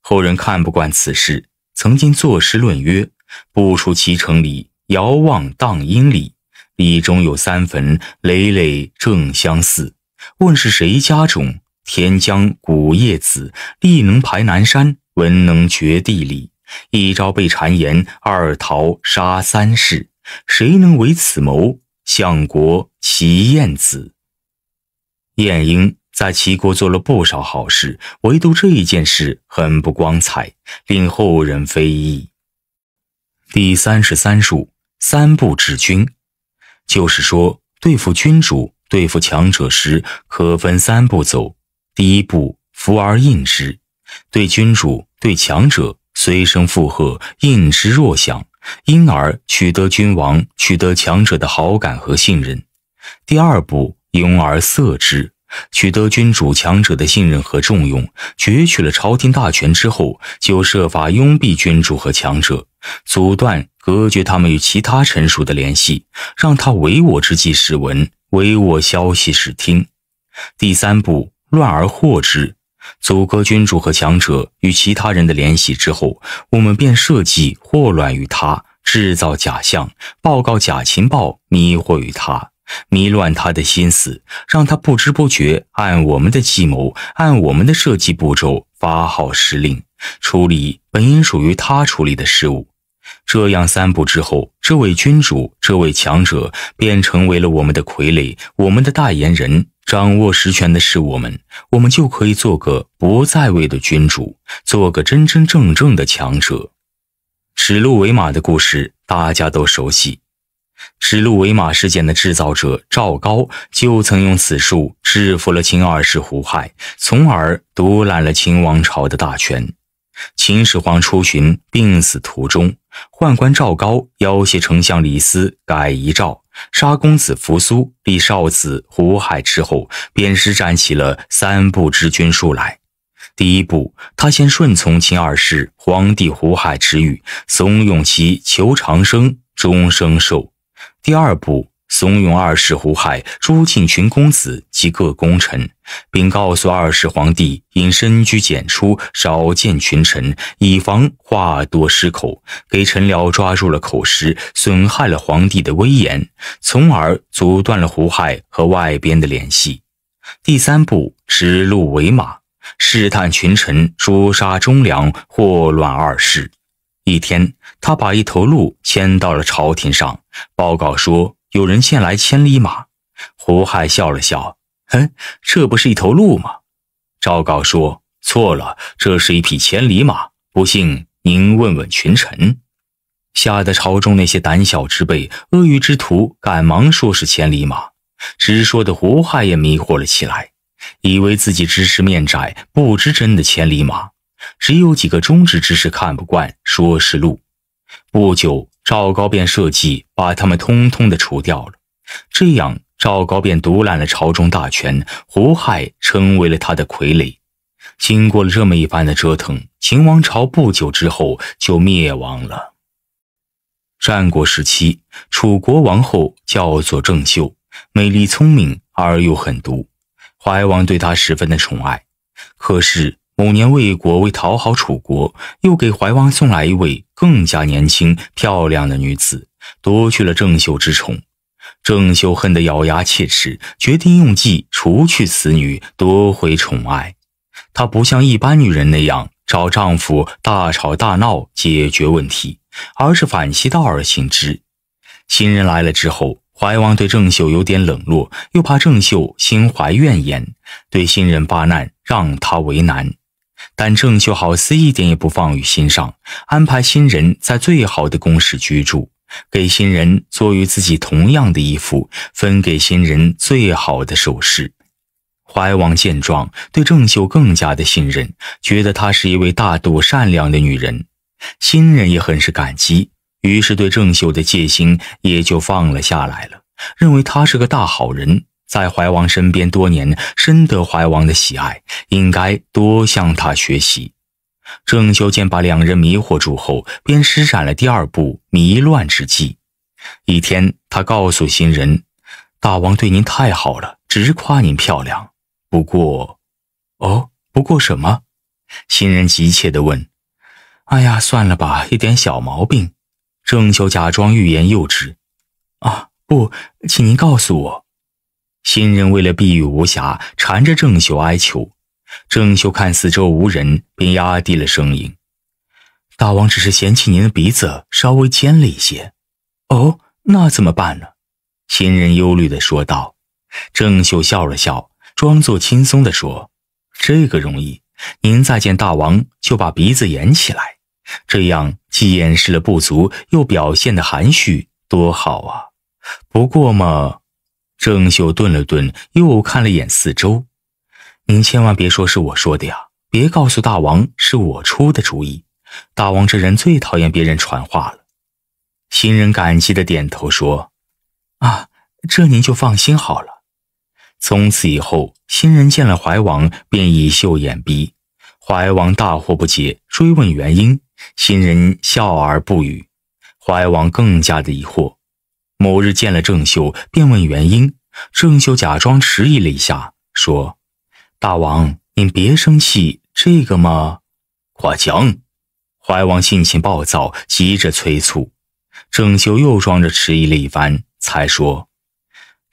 后人看不惯此事，曾经作诗论曰：“不出其城里，遥望荡阴里，里中有三坟，累累正相似。问是谁家种？天将谷叶子。力能排南山，文能绝地理。一朝被谗言，二桃杀三世。”谁能为此谋？相国齐晏子。晏婴在齐国做了不少好事，唯独这一件事很不光彩，令后人非议。第三十三术：三步治君，就是说，对付君主、对付强者时，可分三步走。第一步，服而应之，对君主、对强者，虽声附和，应之若响。因而取得君王、取得强者的好感和信任。第二步，拥而色之，取得君主、强者的信任和重用。攫取了朝廷大权之后，就设法拥蔽君主和强者，阻断、隔绝他们与其他臣属的联系，让他唯我之计使闻，唯我消息使听。第三步，乱而惑之。阻隔君主和强者与其他人的联系之后，我们便设计祸乱于他，制造假象，报告假情报，迷惑于他，迷乱他的心思，让他不知不觉按我们的计谋，按我们的设计步骤发号施令，处理本应属于他处理的事务。这样三步之后，这位君主、这位强者便成为了我们的傀儡，我们的代言人。掌握实权的是我们，我们就可以做个不在位的君主，做个真真正正的强者。指鹿为马的故事大家都熟悉，指鹿为马事件的制造者赵高就曾用此术制服了秦二世胡亥，从而独揽了秦王朝的大权。秦始皇出巡，病死途中，宦官赵高要挟丞相李斯改遗诏，杀公子扶苏，立少子胡亥之后，便施展起了三步之军术来。第一步，他先顺从秦二世皇帝胡亥之欲，怂恿其求长生，终生寿。第二步。怂恿二世胡亥、朱尽群公子及各功臣，并告诉二世皇帝，因深居简出，少见群臣，以防话多失口，给陈辽抓住了口实，损害了皇帝的威严，从而阻断了胡亥和外边的联系。第三步，指鹿为马，试探群臣，诛杀忠良祸乱二世。一天，他把一头鹿牵到了朝廷上，报告说。有人献来千里马，胡亥笑了笑，哼，这不是一头鹿吗？赵高说：“错了，这是一匹千里马。不信您问问群臣。”吓得朝中那些胆小之辈、阿谀之徒，赶忙说是千里马，直说的胡亥也迷惑了起来，以为自己知识面窄，不知真的千里马。只有几个忠直之士看不惯，说是鹿。不久。赵高便设计把他们通通的除掉了，这样赵高便独揽了朝中大权，胡亥成为了他的傀儡。经过了这么一番的折腾，秦王朝不久之后就灭亡了。战国时期，楚国王后叫做郑袖，美丽聪明而又狠毒，怀王对她十分的宠爱，可是。某年，魏国为讨好楚国，又给怀王送来一位更加年轻漂亮的女子，夺去了郑袖之宠。郑袖恨得咬牙切齿，决定用计除去此女，夺回宠爱。她不像一般女人那样找丈夫大吵大闹解决问题，而是反其道而行之。新人来了之后，怀王对郑袖有点冷落，又怕郑袖心怀怨言，对新人发难，让他为难。但郑秀好似一点也不放于心上，安排新人在最好的宫室居住，给新人做与自己同样的衣服，分给新人最好的首饰。怀王见状，对郑秀更加的信任，觉得她是一位大度善良的女人。新人也很是感激，于是对郑秀的戒心也就放了下来了，认为她是个大好人。在怀王身边多年，深得怀王的喜爱，应该多向他学习。郑修见把两人迷惑住后，便施展了第二步迷乱之计。一天，他告诉新人：“大王对您太好了，直夸您漂亮。不过，哦，不过什么？”新人急切地问。“哎呀，算了吧，一点小毛病。”郑修假装欲言又止。“啊，不，请您告诉我。”新人为了避雨无暇，缠着郑秀哀求。郑秀看四周无人，便压低了声音：“大王只是嫌弃您的鼻子稍微尖了一些。”“哦，那怎么办呢？”新人忧虑地说道。郑秀笑了笑，装作轻松地说：“这个容易，您再见大王就把鼻子掩起来，这样既掩饰了不足，又表现得含蓄，多好啊！不过嘛……”郑秀顿了顿，又看了眼四周：“您千万别说是我说的呀，别告诉大王是我出的主意。大王这人最讨厌别人传话了。”新人感激的点头说：“啊，这您就放心好了。”从此以后，新人见了怀王便以秀眼鼻。怀王大惑不解，追问原因，新人笑而不语。怀王更加的疑惑。某日见了郑秀，便问原因。郑秀假装迟疑了一下，说：“大王，您别生气，这个嘛……夸奖。怀王性情暴躁，急着催促。郑秀又装着迟疑了一番，才说：“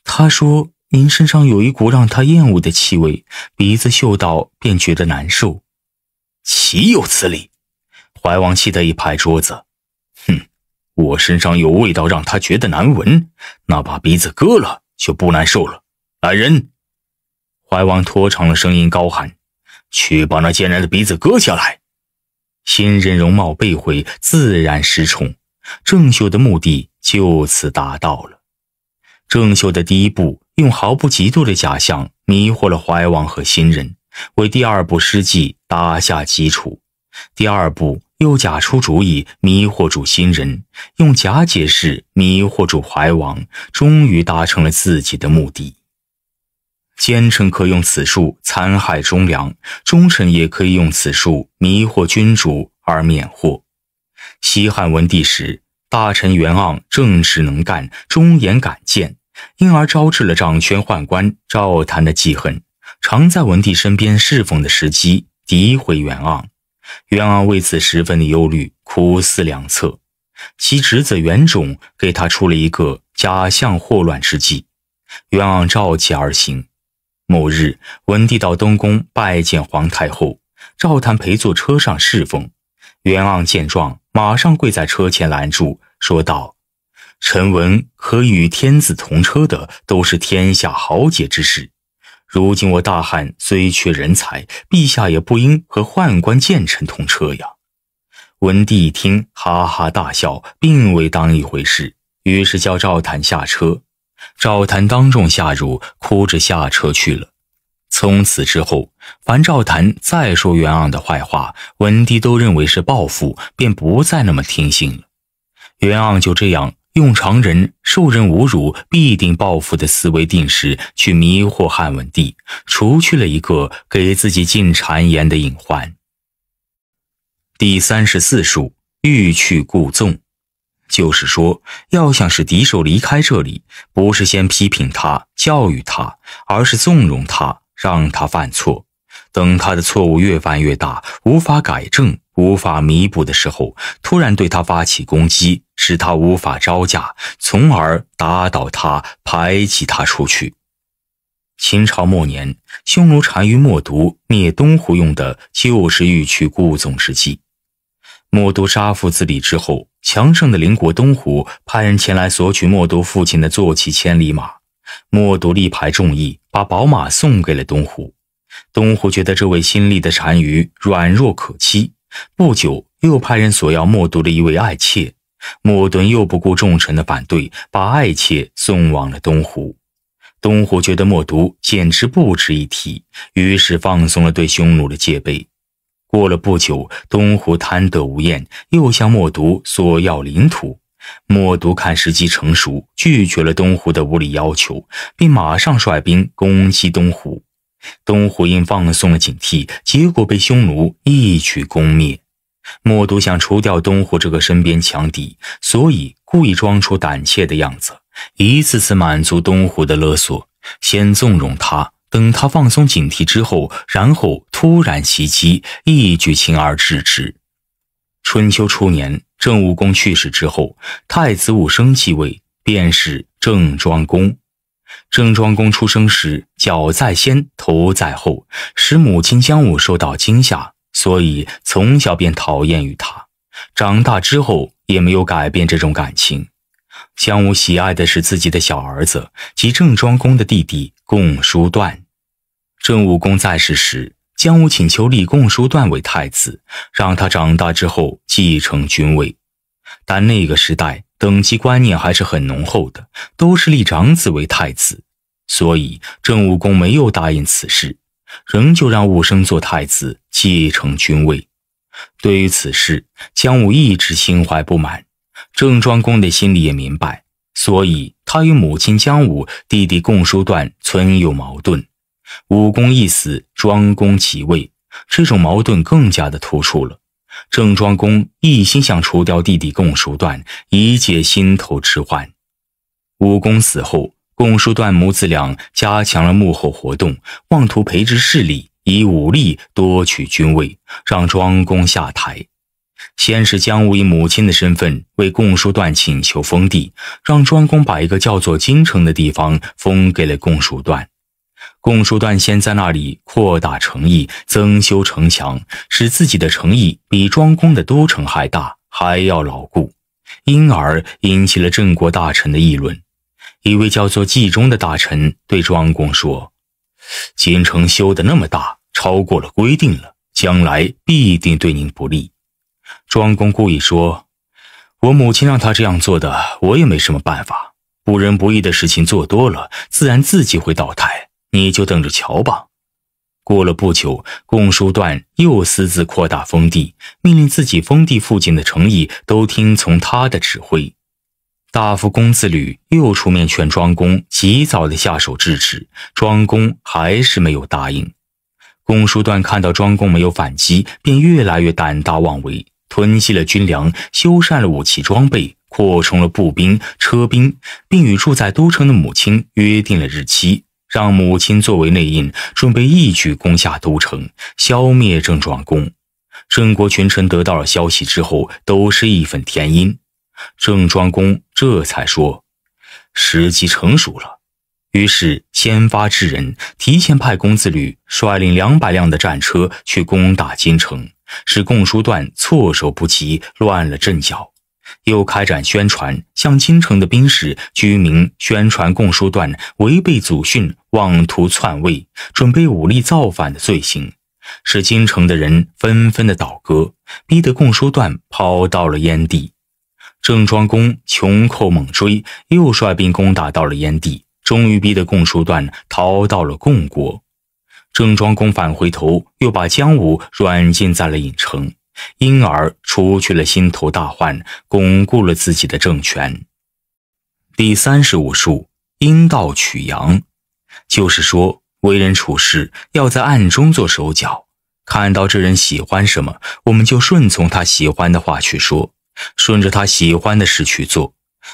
他说您身上有一股让他厌恶的气味，鼻子嗅到便觉得难受。”岂有此理！怀王气得一拍桌子。我身上有味道，让他觉得难闻，那把鼻子割了就不难受了。来人！怀王拖长了声音高喊：“去把那贱人的鼻子割下来！”新人容貌被毁，自然失宠。郑秀的目的就此达到了。郑秀的第一步，用毫不嫉妒的假象迷惑了怀王和新人，为第二步施计打下基础。第二步。又假出主意迷惑住新人，用假解释迷惑住怀王，终于达成了自己的目的。奸臣可用此术残害忠良，忠臣也可以用此术迷惑君主而免祸。西汉文帝时，大臣袁盎正直能干，忠言敢谏，因而招致了掌权宦官赵谈的记恨，常在文帝身边侍奉的时机诋毁袁盎。袁盎为此十分的忧虑，苦思良策。其侄子袁种给他出了一个假象祸乱之计，袁盎照其而行。某日，文帝到东宫拜见皇太后，赵谈陪坐车上侍奉。袁盎见状，马上跪在车前拦住，说道：“臣闻可与天子同车的，都是天下豪杰之士。”如今我大汉虽缺人才，陛下也不应和宦官、谏臣同车呀！文帝一听，哈哈大笑，并未当一回事，于是叫赵谈下车。赵谈当众下辱，哭着下车去了。从此之后，凡赵谭再说袁盎的坏话，文帝都认为是报复，便不再那么听信了。袁盎就这样。用常人受人侮辱必定报复的思维定式去迷惑汉文帝，除去了一个给自己进谗言的隐患。第三十四术欲去故纵，就是说，要想使敌手离开这里，不是先批评他、教育他，而是纵容他，让他犯错，等他的错误越犯越大，无法改正。无法弥补的时候，突然对他发起攻击，使他无法招架，从而打倒他，排挤他出去。秦朝末年，匈奴单于冒毒灭东胡，用的就是欲取故纵之计。默毒杀父自立之后，强盛的邻国东胡派人前来索取默毒父亲的坐骑千里马，默毒力排众议，把宝马送给了东胡。东胡觉得这位新立的单于软弱可欺。不久，又派人索要默毒的一位爱妾。默顿又不顾众臣的反对，把爱妾送往了东湖。东湖觉得默毒简直不值一提，于是放松了对匈奴的戒备。过了不久，东湖贪得无厌，又向默毒索要领土。默毒看时机成熟，拒绝了东湖的无理要求，并马上率兵攻击东湖。东湖因放松了警惕，结果被匈奴一举攻灭。默毒想除掉东湖这个身边强敌，所以故意装出胆怯的样子，一次次满足东湖的勒索，先纵容他，等他放松警惕之后，然后突然袭击，一举擒而制之。春秋初年，郑武公去世之后，太子武生继位，便是郑庄公。郑庄公出生时，脚在先，头在后，使母亲姜武受到惊吓，所以从小便讨厌于他。长大之后，也没有改变这种感情。姜武喜爱的是自己的小儿子，即郑庄公的弟弟共叔段。郑武公在世时，姜武请求立共叔段为太子，让他长大之后继承君位，但那个时代。等级观念还是很浓厚的，都是立长子为太子，所以郑武公没有答应此事，仍旧让武生做太子，继承君位。对于此事，姜武一直心怀不满，郑庄公的心里也明白，所以他与母亲姜武、弟弟共叔段存有矛盾。武公一死，庄公即位，这种矛盾更加的突出了。郑庄公一心想除掉弟弟共叔段，以解心头之患。武公死后，共叔段母子俩加强了幕后活动，妄图培植势力，以武力夺取君位，让庄公下台。先是姜武以母亲的身份为共叔段请求封地，让庄公把一个叫做京城的地方封给了共叔段。共叔段先在那里扩大城邑，增修城墙，使自己的城邑比庄公的都城还大，还要牢固，因而引起了郑国大臣的议论。一位叫做季中的大臣对庄公说：“京城修得那么大，超过了规定了，将来必定对您不利。”庄公故意说：“我母亲让他这样做的，我也没什么办法。不仁不义的事情做多了，自然自己会倒台。”你就等着瞧吧。过了不久，公叔段又私自扩大封地，命令自己封地附近的城邑都听从他的指挥。大夫公子吕又出面劝庄公及早的下手制止，庄公还是没有答应。公叔段看到庄公没有反击，便越来越胆大妄为，囤积了军粮，修缮了武器装备，扩充了步兵、车兵，并与住在都城的母亲约定了日期。让母亲作为内应，准备一举攻下都城，消灭郑庄公。郑国群臣得到了消息之后，都是义愤填膺。郑庄公这才说：“时机成熟了。”于是先发制人，提前派公子吕率领两百辆的战车去攻打京城，使共叔段措手不及，乱了阵脚。又开展宣传，向京城的兵士、居民宣传共叔段违背祖训、妄图篡位、准备武力造反的罪行，使京城的人纷纷的倒戈，逼得共叔段跑到了燕地。郑庄公穷寇猛追，又率兵攻打到了燕地，终于逼得共叔段逃到了共国。郑庄公返回头，又把姜武软禁在了尹城。因而除去了心头大患，巩固了自己的政权。第三十五术阴道取阳，就是说为人处事要在暗中做手脚。看到这人喜欢什么，我们就顺从他喜欢的话去说，顺着他喜欢的事去做；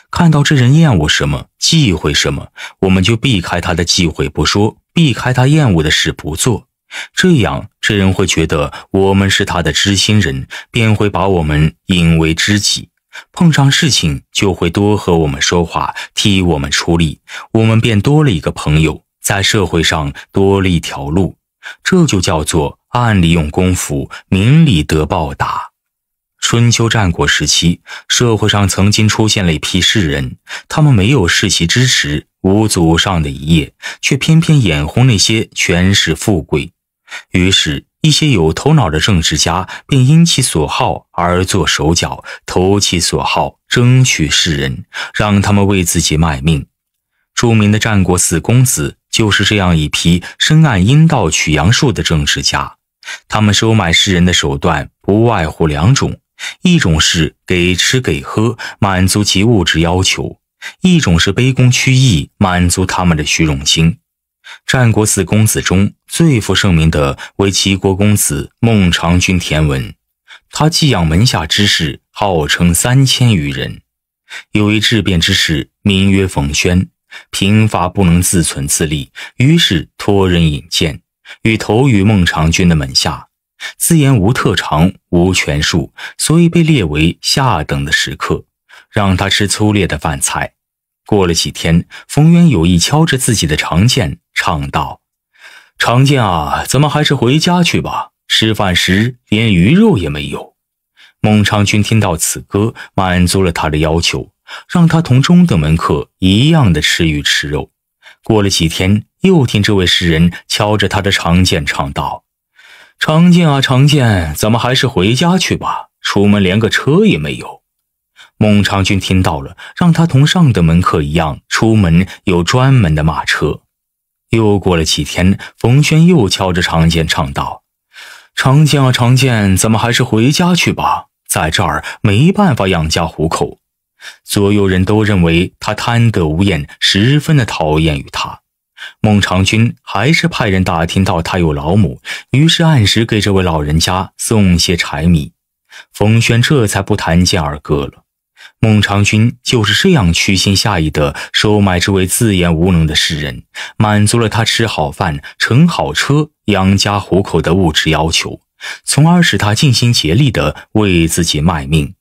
看到这人厌恶什么、忌讳什么，我们就避开他的忌讳不说，避开他厌恶的事不做。这样，这人会觉得我们是他的知心人，便会把我们引为知己。碰上事情，就会多和我们说话，替我们出力。我们便多了一个朋友，在社会上多了一条路。这就叫做暗里用功夫，明里得报答。春秋战国时期，社会上曾经出现了一批士人，他们没有世袭支持，无祖上的一业，却偏偏眼红那些权势富贵。于是，一些有头脑的政治家便因其所好而做手脚，投其所好，争取世人，让他们为自己卖命。著名的战国四公子就是这样一批深谙阴道取阳术的政治家。他们收买世人的手段不外乎两种：一种是给吃给喝，满足其物质要求；一种是卑躬屈意，满足他们的虚荣心。战国四公子中最负盛名的为齐国公子孟尝君田文，他寄养门下之士号称三千余人。有一质变之士，名曰冯轩，贫乏不能自存自立，于是托人引荐，与投于孟尝君的门下，自言无特长、无权术，所以被列为下等的食客，让他吃粗劣的饭菜。过了几天，冯渊有意敲着自己的长剑唱道：“长剑啊，咱们还是回家去吧。吃饭时连鱼肉也没有。”孟尝君听到此歌，满足了他的要求，让他同中等门客一样的吃鱼吃肉。过了几天，又听这位诗人敲着他的长剑唱道：“长剑啊，长剑，咱们还是回家去吧。出门连个车也没有。”孟尝君听到了，让他同上等门客一样，出门有专门的马车。又过了几天，冯轩又敲着长剑唱道：“长剑啊长剑，咱们还是回家去吧，在这儿没办法养家糊口。”所有人都认为他贪得无厌，十分的讨厌于他。孟尝君还是派人打听到他有老母，于是按时给这位老人家送些柴米。冯轩这才不弹剑而歌了。孟尝君就是这样屈心下意地收买这位自言无能的诗人，满足了他吃好饭、乘好车、养家糊口的物质要求，从而使他尽心竭力地为自己卖命。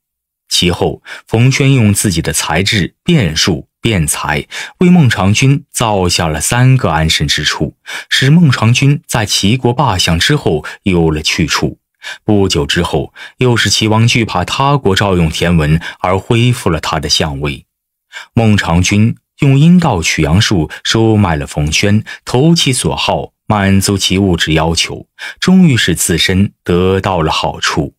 其后，冯谖用自己的才智、辩术、辩才，为孟尝君造下了三个安身之处，使孟尝君在齐国罢相之后有了去处。不久之后，又是齐王惧怕他国照用田文，而恢复了他的相位。孟尝君用阴道取阳术收买了冯谖，投其所好，满足其物质要求，终于使自身得到了好处。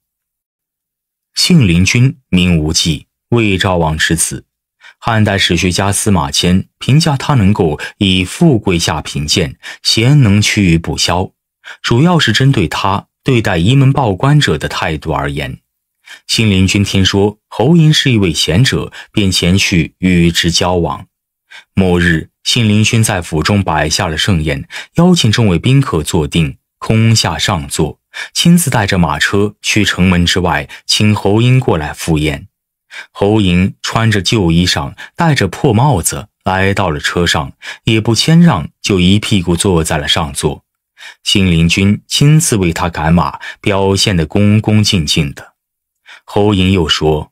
信陵君名无忌，魏昭王之子。汉代史学家司马迁评价他能够以富贵下贫贱，贤能屈于不肖，主要是针对他。对待移门报官者的态度而言，信陵君听说侯嬴是一位贤者，便前去与之交往。某日，信陵君在府中摆下了盛宴，邀请众位宾客坐定，空下上座，亲自带着马车去城门之外，请侯嬴过来赴宴。侯嬴穿着旧衣裳，戴着破帽子，来到了车上，也不谦让，就一屁股坐在了上座。信陵君亲自为他赶马，表现的恭恭敬敬的。侯嬴又说：“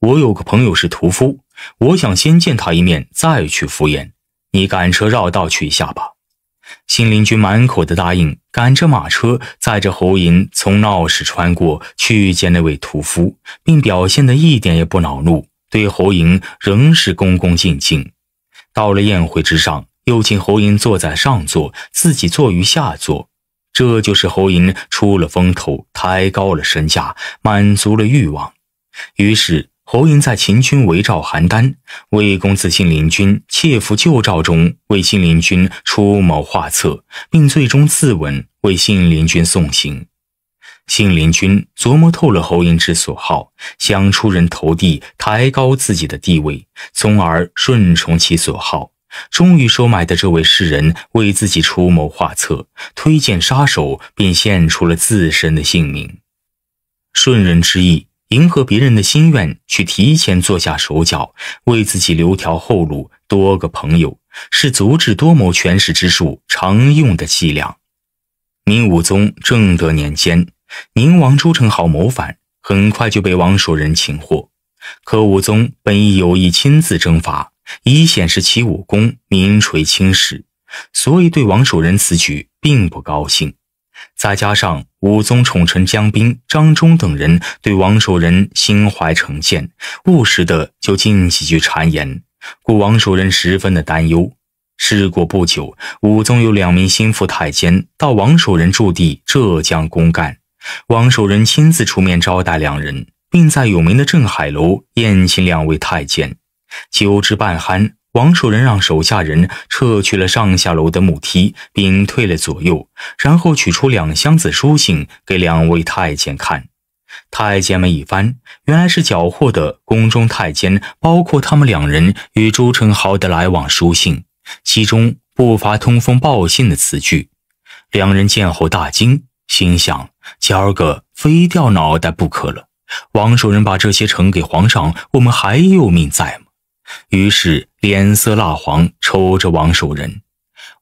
我有个朋友是屠夫，我想先见他一面，再去赴宴。你赶车绕道去一下吧。”信陵君满口的答应，赶着马车载着侯嬴从闹市穿过去见那位屠夫，并表现的一点也不恼怒，对侯嬴仍是恭恭敬敬。到了宴会之上。又请侯嬴坐在上座，自己坐于下座。这就是侯嬴出了风头，抬高了身价，满足了欲望。于是侯嬴在秦军围赵邯郸，魏公子信陵君窃符救赵中，为信陵君出谋划策，并最终自刎为信陵君送行。信陵君琢磨透了侯嬴之所好，想出人头地，抬高自己的地位，从而顺从其所好。终于收买的这位世人为自己出谋划策，推荐杀手，并献出了自身的性命。顺人之意，迎合别人的心愿，去提前做下手脚，为自己留条后路。多个朋友是足智多谋权势之术常用的伎俩。明武宗正德年间，宁王朱宸濠谋反，很快就被王守仁擒获。可武宗本已有意亲自征伐。以显示其武功名垂青史，所以对王守仁此举并不高兴。再加上武宗宠臣江彬、张忠等人对王守仁心怀成见，不时的就进几句谗言，故王守仁十分的担忧。事过不久，武宗有两名心腹太监到王守仁驻地浙江公干，王守仁亲自出面招待两人，并在有名的镇海楼宴请两位太监。酒至半酣，王守仁让手下人撤去了上下楼的木梯，并退了左右，然后取出两箱子书信给两位太监看。太监们一翻，原来是缴获的宫中太监，包括他们两人与朱宸濠的来往书信，其中不乏通风报信的词句。两人见后大惊，心想今儿个非掉脑袋不可了。王守仁把这些呈给皇上，我们还有命在吗？于是脸色蜡黄，瞅着王守仁。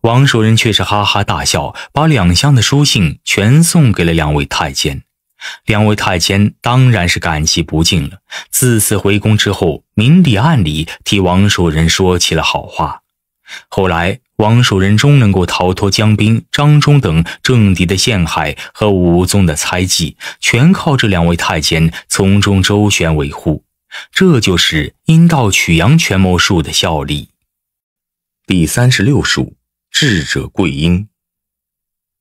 王守仁却是哈哈大笑，把两箱的书信全送给了两位太监。两位太监当然是感激不尽了。自此回宫之后，明里暗里替王守仁说起了好话。后来，王守仁终能够逃脱江兵、张忠等政敌的陷害和武宗的猜忌，全靠这两位太监从中周旋维护。这就是阴道取阳权谋术的效力。第三十六术，智者贵阴。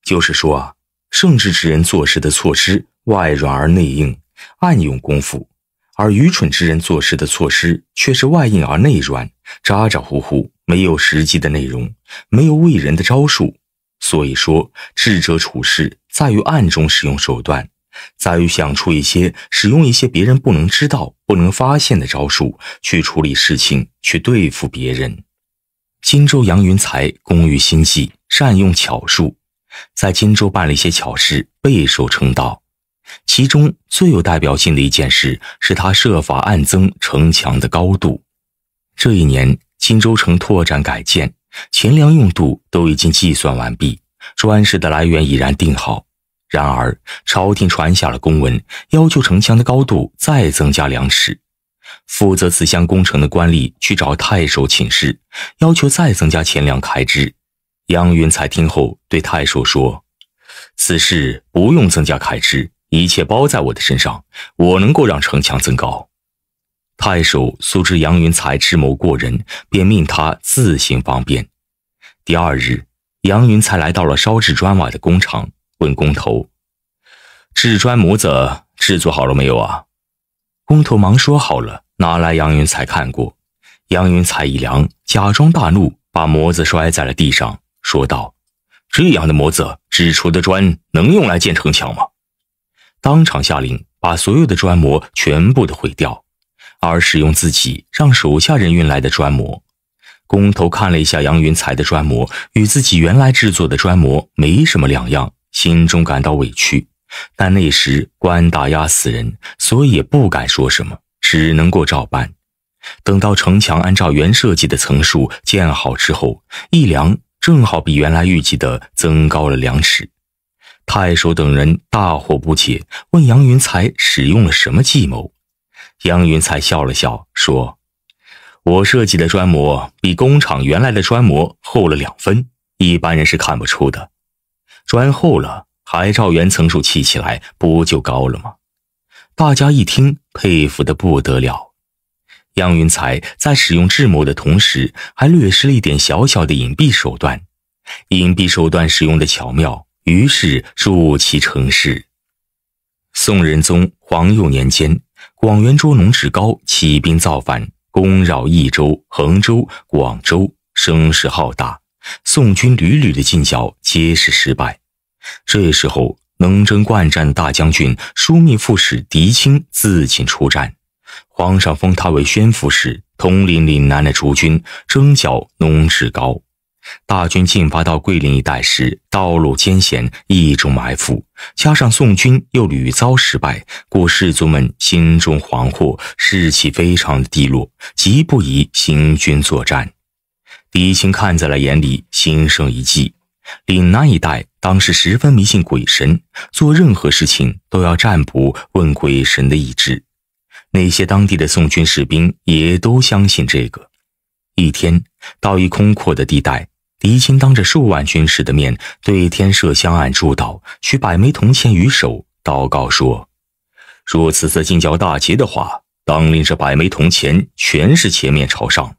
就是说啊，圣智之人做事的措施外软而内硬，暗用功夫；而愚蠢之人做事的措施却是外硬而内软，咋咋呼呼，没有实际的内容，没有为人的招数。所以说，智者处事在于暗中使用手段。在于想出一些使用一些别人不能知道、不能发现的招数去处理事情，去对付别人。荆州杨云才工于心计，善用巧术，在荆州办了一些巧事，备受称道。其中最有代表性的一件事是他设法暗增城墙的高度。这一年，荆州城拓展改建，钱粮用度都已经计算完毕，砖石的来源已然定好。然而，朝廷传下了公文，要求城墙的高度再增加两尺。负责此项工程的官吏去找太守请示，要求再增加钱粮开支。杨云才听后对太守说：“此事不用增加开支，一切包在我的身上，我能够让城墙增高。”太守素知杨云才智谋过人，便命他自行方便。第二日，杨云才来到了烧制砖瓦的工厂。问工头：“制砖模子制作好了没有啊？”工头忙说：“好了，拿来杨云才看过。”杨云才一凉，假装大怒，把模子摔在了地上，说道：“这样的模子制出的砖能用来建城墙吗？”当场下令把所有的砖模全部的毁掉，而使用自己让手下人运来的砖模。工头看了一下杨云才的砖模，与自己原来制作的砖模没什么两样。心中感到委屈，但那时官大压死人，所以也不敢说什么，只能够照办。等到城墙按照原设计的层数建好之后，一量正好比原来预计的增高了两尺。太守等人大惑不解，问杨云才使用了什么计谋。杨云才笑了笑说：“我设计的砖模比工厂原来的砖模厚了两分，一般人是看不出的。”砖厚了，海照元层数砌起来不就高了吗？大家一听，佩服的不得了。杨云才在使用智谋的同时，还略施了一点小小的隐蔽手段，隐蔽手段使用的巧妙，于是筑其成事。宋仁宗皇佑年间，广元州农志高起兵造反，攻扰益州、衡州、广州，声势浩大，宋军屡屡的进剿，皆是失败。这时候，能征惯战的大将军枢密副使狄青自请出战，皇上封他为宣抚使，统领岭南的诸军征剿农志高。大军进发到桂林一带时，道路艰险，易中埋伏，加上宋军又屡遭失败，故士卒们心中惶惑，士气非常的低落，极不宜行军作战。狄青看在了眼里，心生一计。岭南一带当时十分迷信鬼神，做任何事情都要占卜问鬼神的意志。那些当地的宋军士兵也都相信这个。一天到一空阔的地带，狄青当着数万军士的面对天设香案祝祷，取百枚铜钱于手，祷告说：“若此次进剿大捷的话，当拎着百枚铜钱，全是前面朝上。”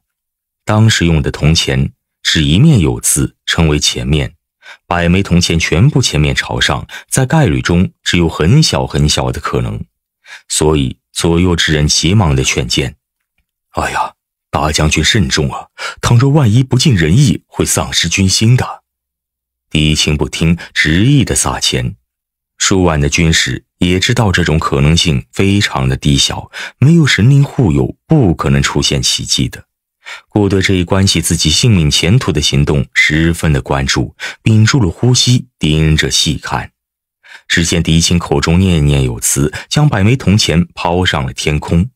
当时用的铜钱。只一面有字，称为前面。百枚铜钱全部前面朝上，在概率中只有很小很小的可能。所以左右之人急忙的劝谏：“哎呀，大将军慎重啊！倘若万一不尽人意，会丧失军心的。”狄青不听，执意的撒钱。数万的军士也知道这种可能性非常的低小，没有神灵护佑，不可能出现奇迹的。故对这一关系自己性命前途的行动十分的关注，屏住了呼吸，盯着细看。只见狄青口中念念有词，将百枚铜钱抛上了天空。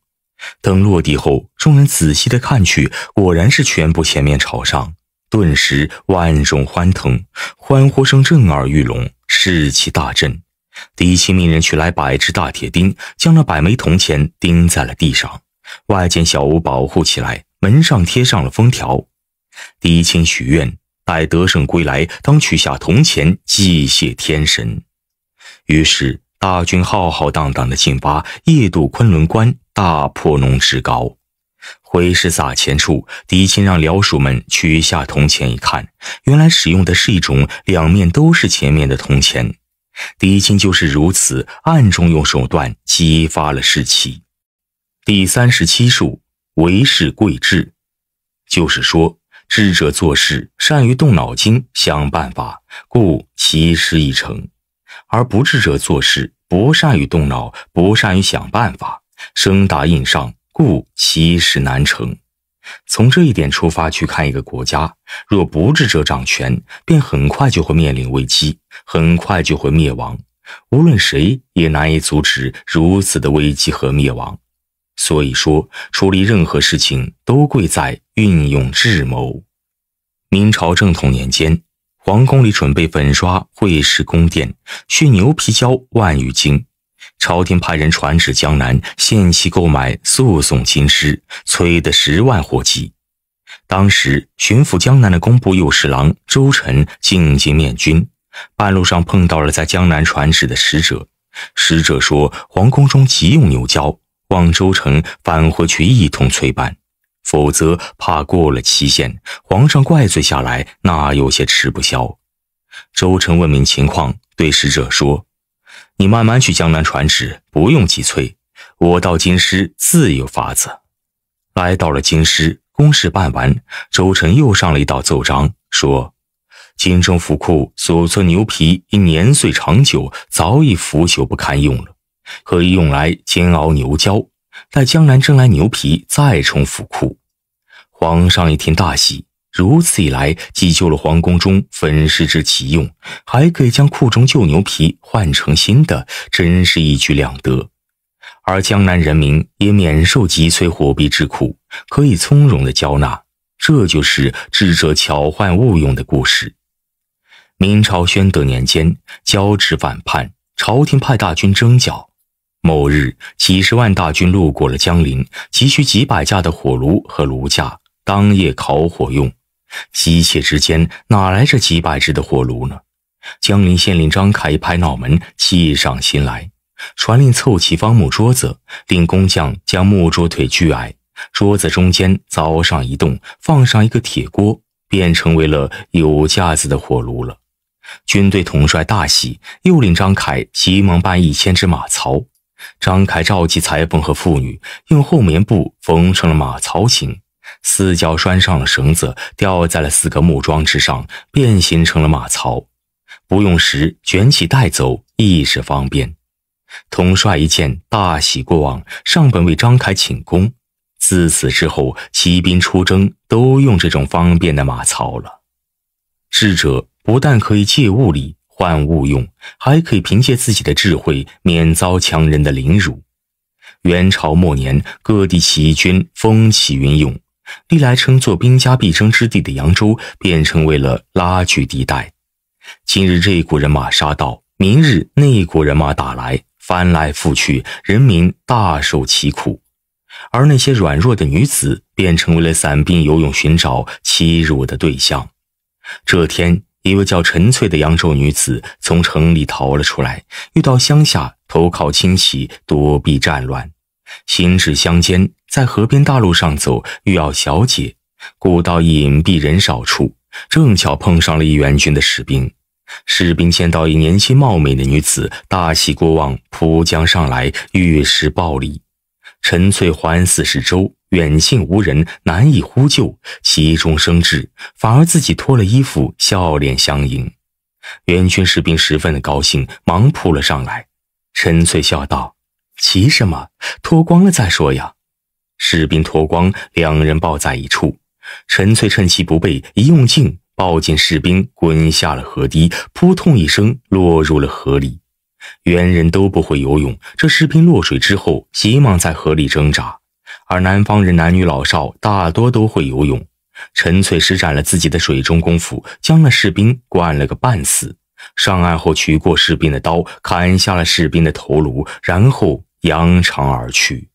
等落地后，众人仔细的看去，果然是全部前面朝上，顿时万众欢腾，欢呼声震耳欲聋，士气大振。狄青命人取来百只大铁钉，将那百枚铜钱钉在了地上，外间小屋保护起来。门上贴上了封条，狄青许愿，待得胜归来，当取下铜钱祭谢天神。于是大军浩浩荡荡的进发，夜渡昆仑关，大破龙之高。回师撒钱处，狄青让僚属们取下铜钱，一看，原来使用的是一种两面都是前面的铜钱。狄青就是如此暗中用手段激发了士气。第三十七术为事贵智，就是说，智者做事善于动脑筋，想办法，故其事已成；而不智者做事不善于动脑，不善于想办法，生大应上，故其事难成。从这一点出发去看一个国家，若不智者掌权，便很快就会面临危机，很快就会灭亡。无论谁也难以阻止如此的危机和灭亡。所以说，处理任何事情都贵在运用智谋。明朝正统年间，皇宫里准备粉刷会氏宫殿，需牛皮胶万余斤。朝廷派人传旨江南，限期购买，速送京师，催得十万火急。当时巡抚江南的工部右侍郎周臣进京面君，半路上碰到了在江南传旨的使者。使者说，皇宫中急用牛胶。望周成返回去一通催办，否则怕过了期限，皇上怪罪下来，那有些吃不消。周成问明情况，对使者说：“你慢慢去江南传旨，不用急催，我到京师自有法子。”来到了京师，公事办完，周成又上了一道奏章，说：“京中府库所存牛皮因年岁长久，早已腐朽不堪用了。”可以用来煎熬牛胶，待江南征来牛皮再充府库。皇上一听大喜，如此一来既救了皇宫中粉饰之急用，还可以将库中旧牛皮换成新的，真是一举两得。而江南人民也免受急催货币之苦，可以从容的交纳。这就是智者巧换物用的故事。明朝宣德年间，交趾反叛，朝廷派大军征剿。某日，几十万大军路过了江陵，急需几百架的火炉和炉架，当夜烤火用。急切之间，哪来这几百只的火炉呢？江陵县令张凯一拍脑门，计上心来，传令凑齐方木桌子，令工匠将木桌腿锯矮，桌子中间凿上一洞，放上一个铁锅，便成为了有架子的火炉了。军队统帅大喜，又令张凯急忙搬一千只马槽。张凯召集裁缝和妇女，用厚棉布缝成了马槽形，四角拴上了绳子，吊在了四个木桩之上，便形成了马槽。不用时卷起带走，亦是方便。统帅一见大喜过望，上本为张凯请功。自此之后，骑兵出征都用这种方便的马槽了。智者不但可以借物力。换物用，还可以凭借自己的智慧免遭强人的凌辱。元朝末年，各地起义军风起云涌，历来称作兵家必争之地的扬州，便成为了拉锯地带。今日这股人马杀到，明日那股人马打来，翻来覆去，人民大受其苦。而那些软弱的女子，便成为了散兵游勇寻找欺辱的对象。这天。一位叫陈翠的扬州女子从城里逃了出来，遇到乡下投靠亲戚，躲避战乱。行至乡间，在河边大路上走，遇到小姐，故到隐蔽人少处，正巧碰上了一援军的士兵。士兵见到一年轻貌美的女子，大喜过望，扑将上来，欲施暴力。陈翠伺四十周，远近无人，难以呼救。急中生智，反而自己脱了衣服，笑脸相迎。援军士兵十分的高兴，忙扑了上来。陈翠笑道：“急什么？脱光了再说呀！”士兵脱光，两人抱在一处。陈翠趁其不备，一用劲抱紧士兵，滚下了河堤，扑通一声落入了河里。猿人都不会游泳，这士兵落水之后急忙在河里挣扎，而南方人男女老少大多都会游泳，陈翠施展了自己的水中功夫，将那士兵灌了个半死。上岸后取过士兵的刀，砍下了士兵的头颅，然后扬长而去。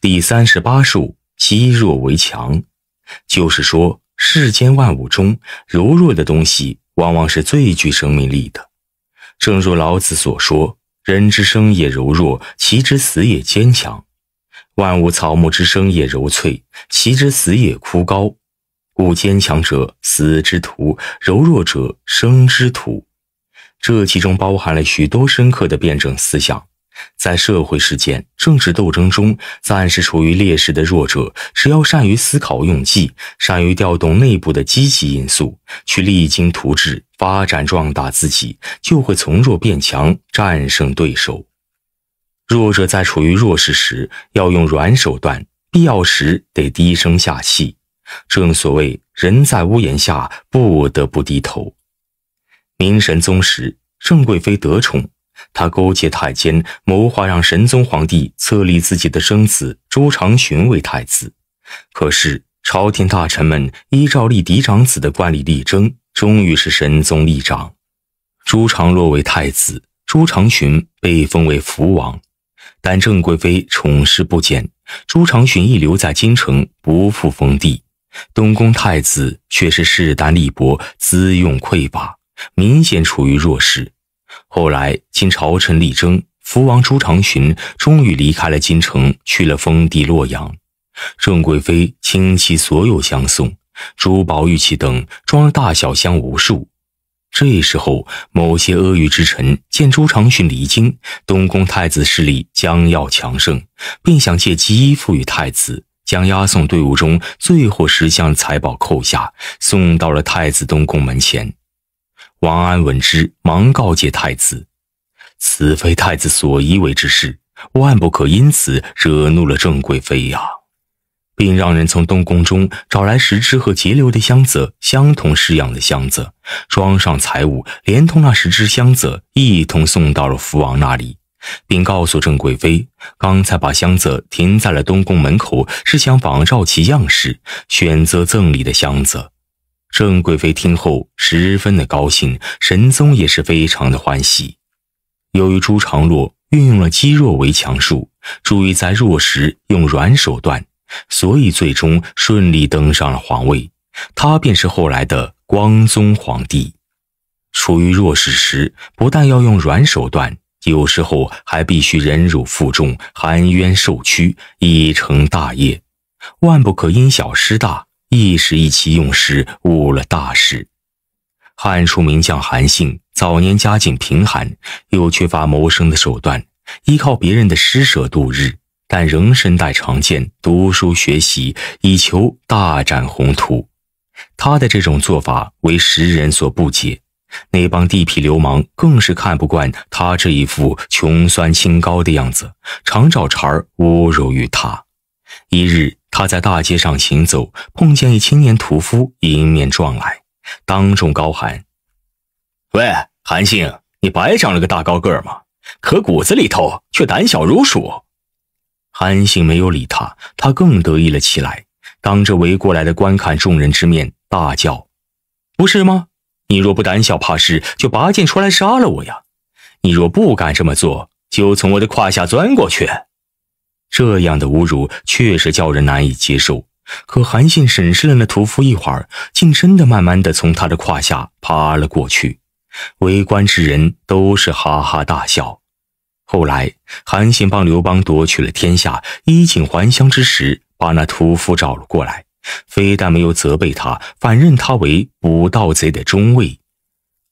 第三十八术，积弱为强，就是说世间万物中，柔弱的东西往往是最具生命力的。正如老子所说：“人之生也柔弱，其之死也坚强；万物草木之生也柔脆，其之死也枯槁。故坚强者死之徒，柔弱者生之徒。”这其中包含了许多深刻的辩证思想。在社会事件、政治斗争中，暂时处于劣势的弱者，只要善于思考用计，善于调动内部的积极因素，去励精图治、发展壮大自己，就会从弱变强，战胜对手。弱者在处于弱势时，要用软手段，必要时得低声下气。正所谓“人在屋檐下，不得不低头”。明神宗时，郑贵妃得宠。他勾结太监，谋划让神宗皇帝册立自己的生子朱常洵为太子。可是，朝廷大臣们依照立嫡长子的惯例力争，终于是神宗立长，朱常洛为太子，朱常洵被封为福王。但郑贵妃宠势不减，朱常洵一留在京城，不复封地。东宫太子却是势单力薄，资用匮乏，明显处于弱势。后来，经朝臣力争，福王朱常洵终于离开了京城，去了封地洛阳。郑贵妃倾其所有相送，珠宝玉器等装了大小箱无数。这时候，某些阿谀之臣见朱常洵离京，东宫太子势力将要强盛，便想借机附于太子，将押送队伍中最后十箱财宝扣下，送到了太子东宫门前。王安闻之，忙告诫太子：“此非太子所宜为之事，万不可因此惹怒了郑贵妃呀！”并让人从东宫中找来十只和截流的箱子相同式样的箱子，装上财物，连同那十只箱子一同送到了福王那里，并告诉郑贵妃：“刚才把箱子停在了东宫门口，是想仿照其样式选择赠礼的箱子。”郑贵妃听后十分的高兴，神宗也是非常的欢喜。由于朱常洛运用了积弱为强术，注意在弱时用软手段，所以最终顺利登上了皇位。他便是后来的光宗皇帝。处于弱势时，不但要用软手段，有时候还必须忍辱负重、含冤受屈，以成大业。万不可因小失大。一时意气用事，误了大事。汉初名将韩信早年家境贫寒，又缺乏谋生的手段，依靠别人的施舍度日，但仍身带长剑，读书学习，以求大展宏图。他的这种做法为时人所不解，那帮地痞流氓更是看不惯他这一副穷酸清高的样子，常找茬侮辱于他。一日。他在大街上行走，碰见一青年屠夫迎面撞来，当众高喊：“喂，韩信，你白长了个大高个儿吗？可骨子里头却胆小如鼠。”韩信没有理他，他更得意了起来，当着围过来的观看众人之面大叫：“不是吗？你若不胆小怕事，就拔剑出来杀了我呀！你若不敢这么做，就从我的胯下钻过去。”这样的侮辱确实叫人难以接受，可韩信审视了那屠夫一会儿，竟真的慢慢的从他的胯下爬了过去。围观之人都是哈哈大笑。后来，韩信帮刘邦夺取了天下，衣锦还乡之时，把那屠夫找了过来，非但没有责备他，反认他为捕盗贼的中尉。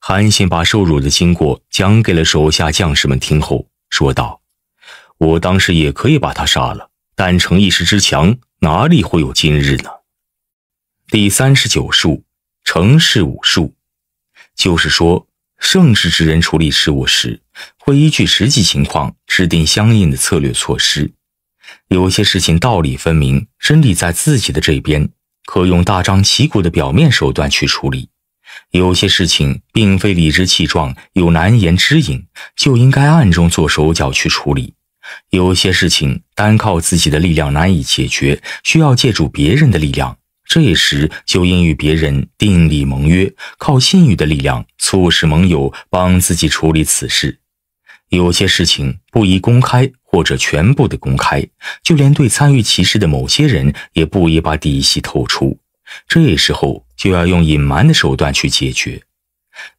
韩信把受辱的经过讲给了手下将士们听后，说道。我当时也可以把他杀了，但逞一时之强，哪里会有今日呢？第三十九术，城市武术，就是说，盛世之人处理事务时，会依据实际情况制定相应的策略措施。有些事情道理分明，真理在自己的这边，可用大张旗鼓的表面手段去处理；有些事情并非理直气壮，有难言之隐，就应该暗中做手脚去处理。有些事情单靠自己的力量难以解决，需要借助别人的力量。这时就应与别人订立盟约，靠信誉的力量促使盟友帮自己处理此事。有些事情不宜公开或者全部的公开，就连对参与其事的某些人也不宜把底细透出。这时候就要用隐瞒的手段去解决。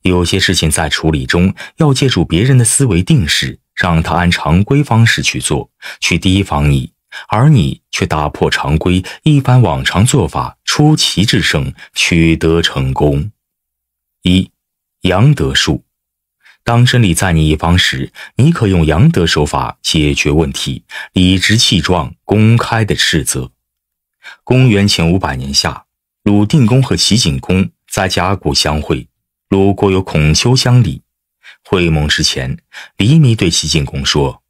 有些事情在处理中要借助别人的思维定势。让他按常规方式去做，去提防你，而你却打破常规，一番往常做法，出奇制胜，取得成功。一，阳德术。当真理在你一方时，你可用阳德手法解决问题，理直气壮、公开的斥责。公元前五百年夏，鲁定公和齐景公在甲骨相会，鲁国有孔丘相礼。会盟之前，黎弥对齐景公说：“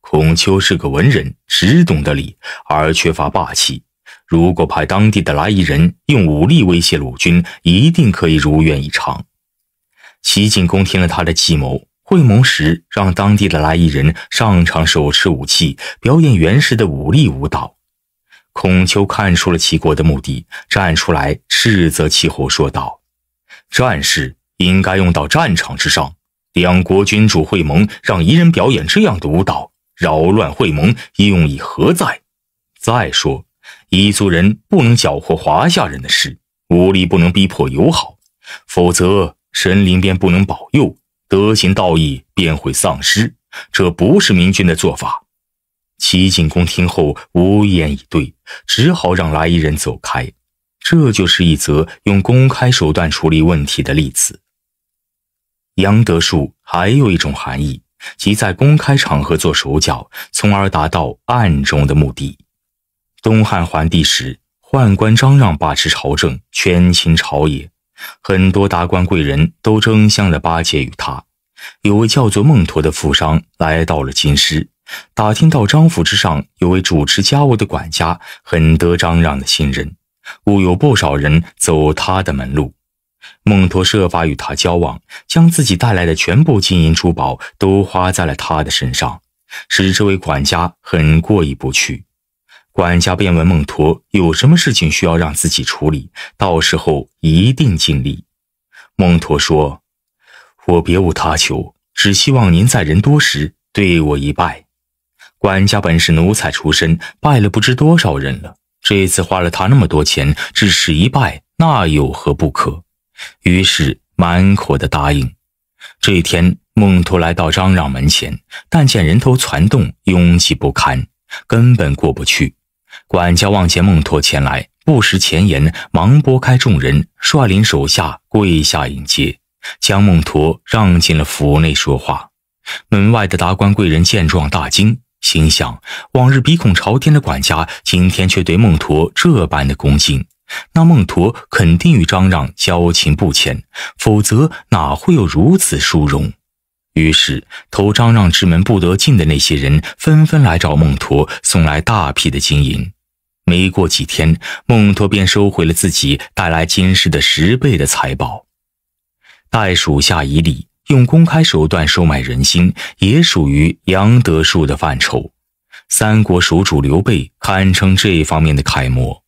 孔丘是个文人，只懂得礼，而缺乏霸气。如果派当地的来夷人用武力威胁鲁军，一定可以如愿以偿。”齐景公听了他的计谋，会盟时让当地的来夷人上场，手持武器，表演原始的武力舞蹈。孔丘看出了齐国的目的，站出来斥责齐侯，说道：“战士应该用到战场之上。”两国君主会盟，让彝人表演这样的舞蹈，扰乱会盟，用意何在？再说，彝族人不能搅和华夏人的事，武力不能逼迫友好，否则神灵便不能保佑，德行道义便会丧失，这不是明君的做法。齐景公听后无言以对，只好让来伊人走开。这就是一则用公开手段处理问题的例子。杨德树还有一种含义，即在公开场合做手脚，从而达到暗中的目的。东汉桓帝时，宦官张让把持朝政，权倾朝野，很多达官贵人都争相的巴结于他。有位叫做孟陀的富商来到了京师，打听到张府之上有位主持家务的管家，很得张让的信任，故有不少人走他的门路。孟托设法与他交往，将自己带来的全部金银珠宝都花在了他的身上，使这位管家很过意不去。管家便问孟托有什么事情需要让自己处理，到时候一定尽力。孟托说：“我别无他求，只希望您在人多时对我一拜。”管家本是奴才出身，拜了不知多少人了，这次花了他那么多钱，只是一拜，那有何不可？于是满口的答应。这天，孟托来到张让门前，但见人头攒动，拥挤不堪，根本过不去。管家望见孟托前来，不识前言，忙拨开众人，率领手下跪下迎接，将孟托让进了府内说话。门外的达官贵人见状大惊，心想：往日鼻孔朝天的管家，今天却对孟托这般的恭敬。那孟佗肯定与张让交情不浅，否则哪会有如此殊荣？于是，投张让之门不得进的那些人，纷纷来找孟佗，送来大批的金银。没过几天，孟佗便收回了自己带来金饰的十倍的财宝。待属下以礼，用公开手段收买人心，也属于杨德树的范畴。三国蜀主刘备堪称这方面的楷模。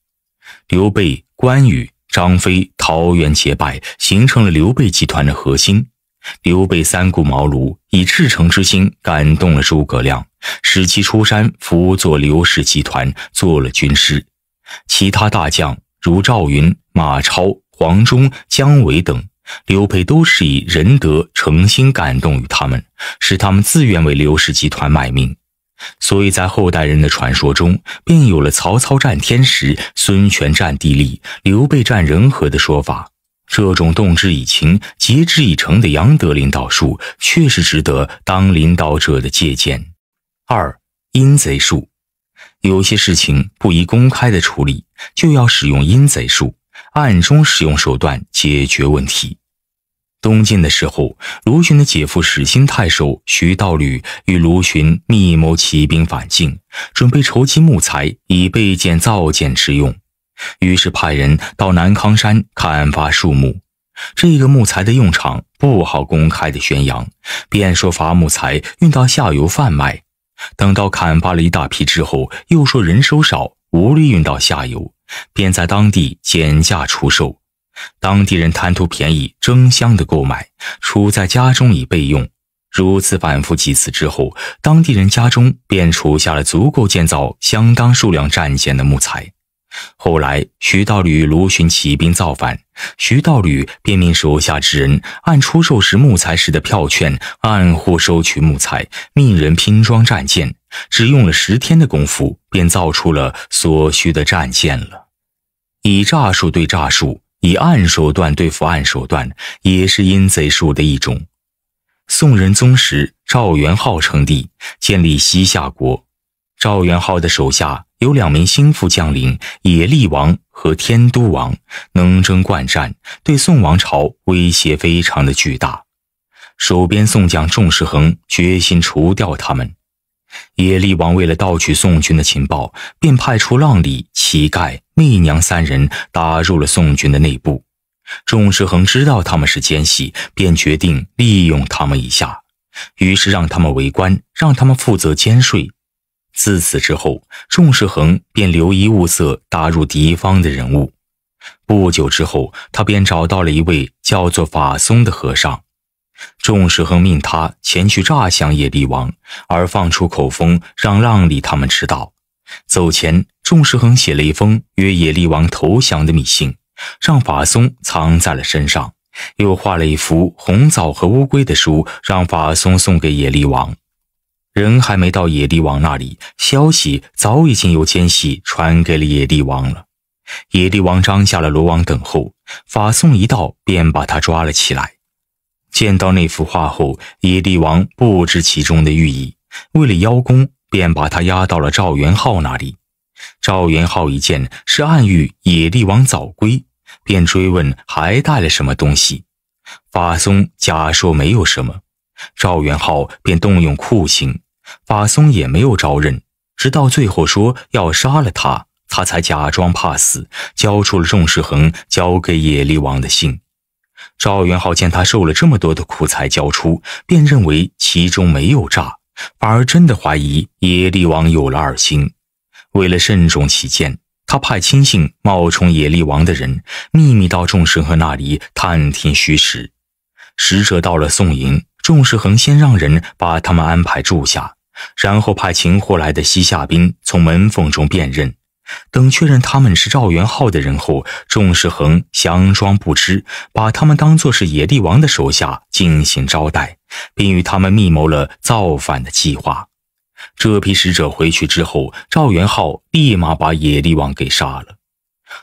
刘备、关羽、张飞桃园结拜，形成了刘备集团的核心。刘备三顾茅庐，以赤诚之心感动了诸葛亮，使其出山辅佐刘氏集团，做了军师。其他大将如赵云、马超、黄忠、姜维等，刘备都是以仁德诚心感动于他们，使他们自愿为刘氏集团卖命。所以在后代人的传说中，便有了曹操占天时、孙权占地利、刘备占人和的说法。这种动之以情、结之以诚的杨德领导术，确实值得当领导者的借鉴。二，阴贼术，有些事情不宜公开的处理，就要使用阴贼术，暗中使用手段解决问题。东晋的时候，卢循的姐夫始兴太守徐道吕与卢循密谋起兵反晋，准备筹集木材以备建造舰之用，于是派人到南康山砍伐树木。这个木材的用场不好公开的宣扬，便说伐木材运到下游贩卖。等到砍伐了一大批之后，又说人手少，无力运到下游，便在当地减价出售。当地人贪图便宜，争相的购买，储在家中以备用。如此反复几次之后，当地人家中便储下了足够建造相当数量战舰的木材。后来，徐道吕卢循起兵造反，徐道吕便命手下之人按出售时木材时的票券，按户收取木材，命人拼装战舰，只用了十天的功夫，便造出了所需的战舰了。以诈术对诈术。以暗手段对付暗手段，也是阴贼术的一种。宋仁宗时，赵元昊称帝，建立西夏国。赵元昊的手下有两名心腹将领，野利王和天都王，能征惯战，对宋王朝威胁非常的巨大。守边宋将仲师衡决心除掉他们。耶律王为了盗取宋军的情报，便派出浪里、乞丐、媚娘三人打入了宋军的内部。仲世恒知道他们是奸细，便决定利用他们一下，于是让他们为官，让他们负责监税。自此之后，仲世恒便留意物色打入敌方的人物。不久之后，他便找到了一位叫做法松的和尚。众石恒命他前去诈降野利王，而放出口风让让里他们知道。走前，众石恒写了一封约野力王投降的密信，让法松藏在了身上，又画了一幅红枣和乌龟的书，让法松送给野力王。人还没到野力王那里，消息早已经有奸细传给了野力王了。野力王张下了罗网等候，法松一到，便把他抓了起来。见到那幅画后，野利王不知其中的寓意，为了邀功，便把他押到了赵元昊那里。赵元昊一见是暗喻野利王早归，便追问还带了什么东西。法松假说没有什么，赵元昊便动用酷刑，法松也没有招认，直到最后说要杀了他，他才假装怕死，交出了仲世恒交给野利王的信。赵元浩见他受了这么多的苦才交出，便认为其中没有诈，反而真的怀疑野利王有了二心。为了慎重起见，他派亲信冒充野利王的人，秘密到众石恒那里探听虚实。使者到了宋营，众石恒先让人把他们安排住下，然后派擒获来的西夏兵从门缝中辨认。等确认他们是赵元昊的人后，仲世恒佯装不知，把他们当作是野帝王的手下进行招待，并与他们密谋了造反的计划。这批使者回去之后，赵元昊立马把野帝王给杀了。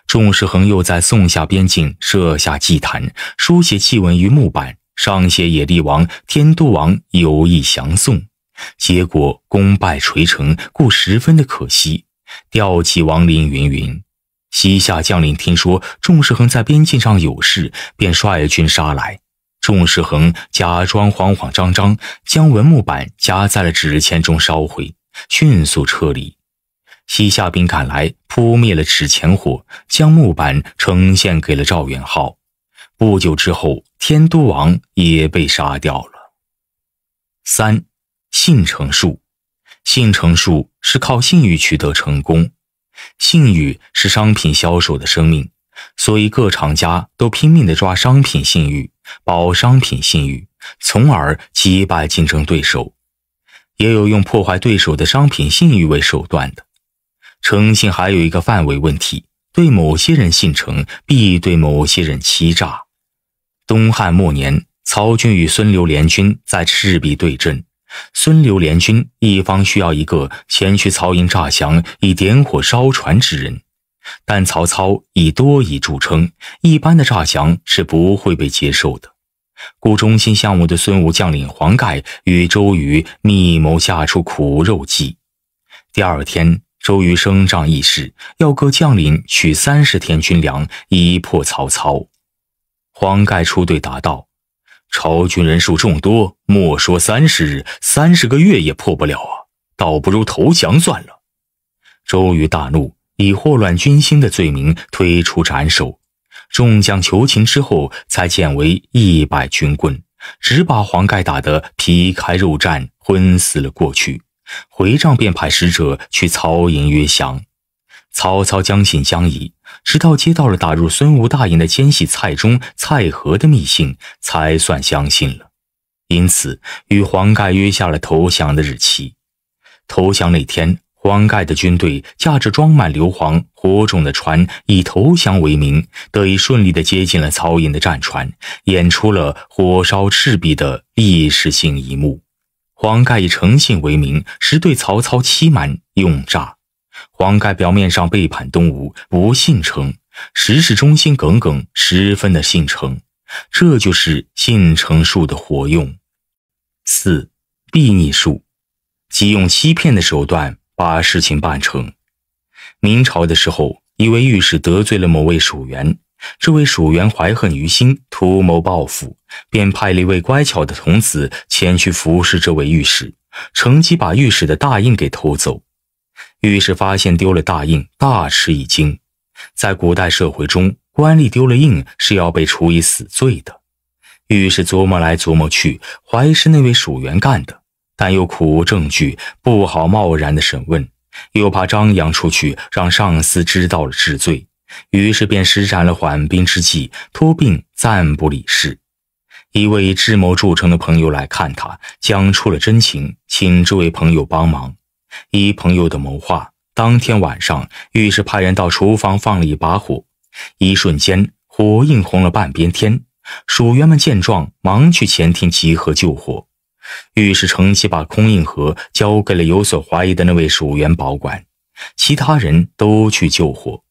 仲世恒又在宋夏边境设下祭坛，书写祭文于木板上，写野帝王、天都王有意降宋，结果功败垂成，故十分的可惜。调起亡灵云云，西夏将领听说仲世衡在边境上有事，便率军杀来。仲世衡假装慌慌张张，将文木板夹在了纸钱中烧毁，迅速撤离。西夏兵赶来，扑灭了纸钱火，将木板呈现给了赵元昊。不久之后，天都王也被杀掉了。三，信成术。信诚术是靠信誉取得成功，信誉是商品销售的生命，所以各厂家都拼命的抓商品信誉，保商品信誉，从而击败竞争对手。也有用破坏对手的商品信誉为手段的。诚信还有一个范围问题，对某些人信诚，必对某些人欺诈。东汉末年，曹军与孙刘联军在赤壁对阵。孙刘联军一方需要一个前去曹营诈降、以点火烧船之人，但曹操以多疑著称，一般的诈降是不会被接受的。故中心项目的孙吴将领黄盖与周瑜密谋下出苦肉计。第二天，周瑜升帐议事，要各将领取三十天军粮以破曹操。黄盖出队答道。朝军人数众多，莫说三十日，三十个月也破不了啊！倒不如投降算了。周瑜大怒，以祸乱军心的罪名推出斩首。众将求情之后，才减为一百军棍，只把黄盖打得皮开肉绽，昏死了过去。回帐便派使者去曹营约降。曹操将信将疑。直到接到了打入孙吴大营的奸细蔡中、蔡和的密信，才算相信了，因此与黄盖约下了投降的日期。投降那天，黄盖的军队驾着装满硫磺、火种的船，以投降为名，得以顺利地接近了曹营的战船，演出了火烧赤壁的历史性一幕。黄盖以诚信为名，实对曹操欺瞒用诈。黄盖表面上背叛东吴，不信诚，实是忠心耿耿，十分的信诚。这就是信诚术的活用。四，避逆术，即用欺骗的手段把事情办成。明朝的时候，一位御史得罪了某位属员，这位属员怀恨于心，图谋报复，便派了一位乖巧的童子前去服侍这位御史，乘机把御史的大印给偷走。于是发现丢了大印，大吃一惊。在古代社会中，官吏丢了印是要被处以死罪的。于是琢磨来琢磨去，怀疑是那位属员干的，但又苦无证据，不好贸然的审问，又怕张扬出去让上司知道了治罪。于是便施展了缓兵之计，托病暂不理事。一位智谋著称的朋友来看他，讲出了真情，请这位朋友帮忙。依朋友的谋划，当天晚上，御史派人到厨房放了一把火，一瞬间火映红了半边天。鼠员们见状，忙去前厅集合救火。御史乘机把空印盒交给了有所怀疑的那位鼠员保管，其他人都去救火。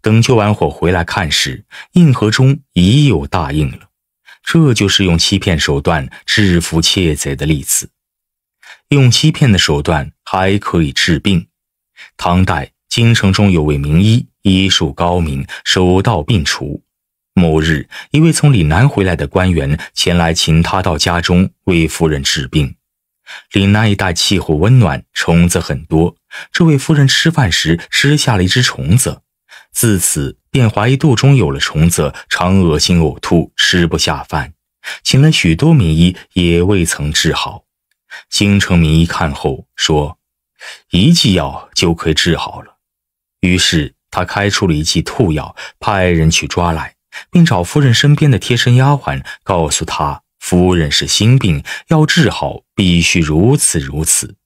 等救完火回来看时，印盒中已有大印了。这就是用欺骗手段制服窃贼的例子。用欺骗的手段还可以治病。唐代京城中有位名医，医术高明，手到病除。某日，一位从岭南回来的官员前来请他到家中为夫人治病。岭南一带气候温暖，虫子很多。这位夫人吃饭时吃下了一只虫子，自此便怀疑肚中有了虫子，常恶心呕吐，吃不下饭。请了许多名医也未曾治好。京城名医看后说：“一剂药就可以治好了。”于是他开出了一剂兔药，派人去抓来，并找夫人身边的贴身丫鬟，告诉她夫人是心病，要治好必须如此如此。”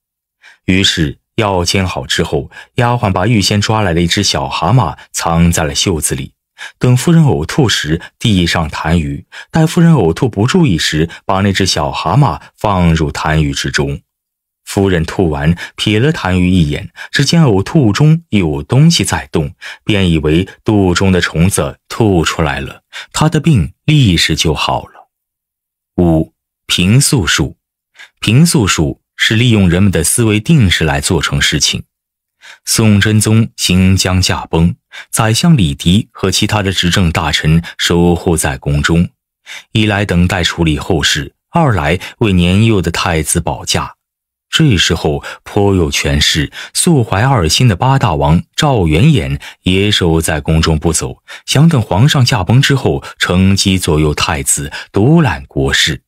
于是药煎好之后，丫鬟把预先抓来的一只小蛤蟆藏在了袖子里。等夫人呕吐时，地上痰盂；待夫人呕吐不注意时，把那只小蛤蟆放入痰盂之中。夫人吐完，瞥了痰盂一眼，只见呕吐中有东西在动，便以为肚中的虫子吐出来了，她的病立时就好了。五、平素术，平素术是利用人们的思维定式来做成事情。宋真宗行将驾崩，宰相李迪和其他的执政大臣守护在宫中，一来等待处理后事，二来为年幼的太子保驾。这时候，颇有权势、素怀二心的八大王赵元俨也守在宫中不走，想等皇上驾崩之后，乘机左右太子，独揽国事。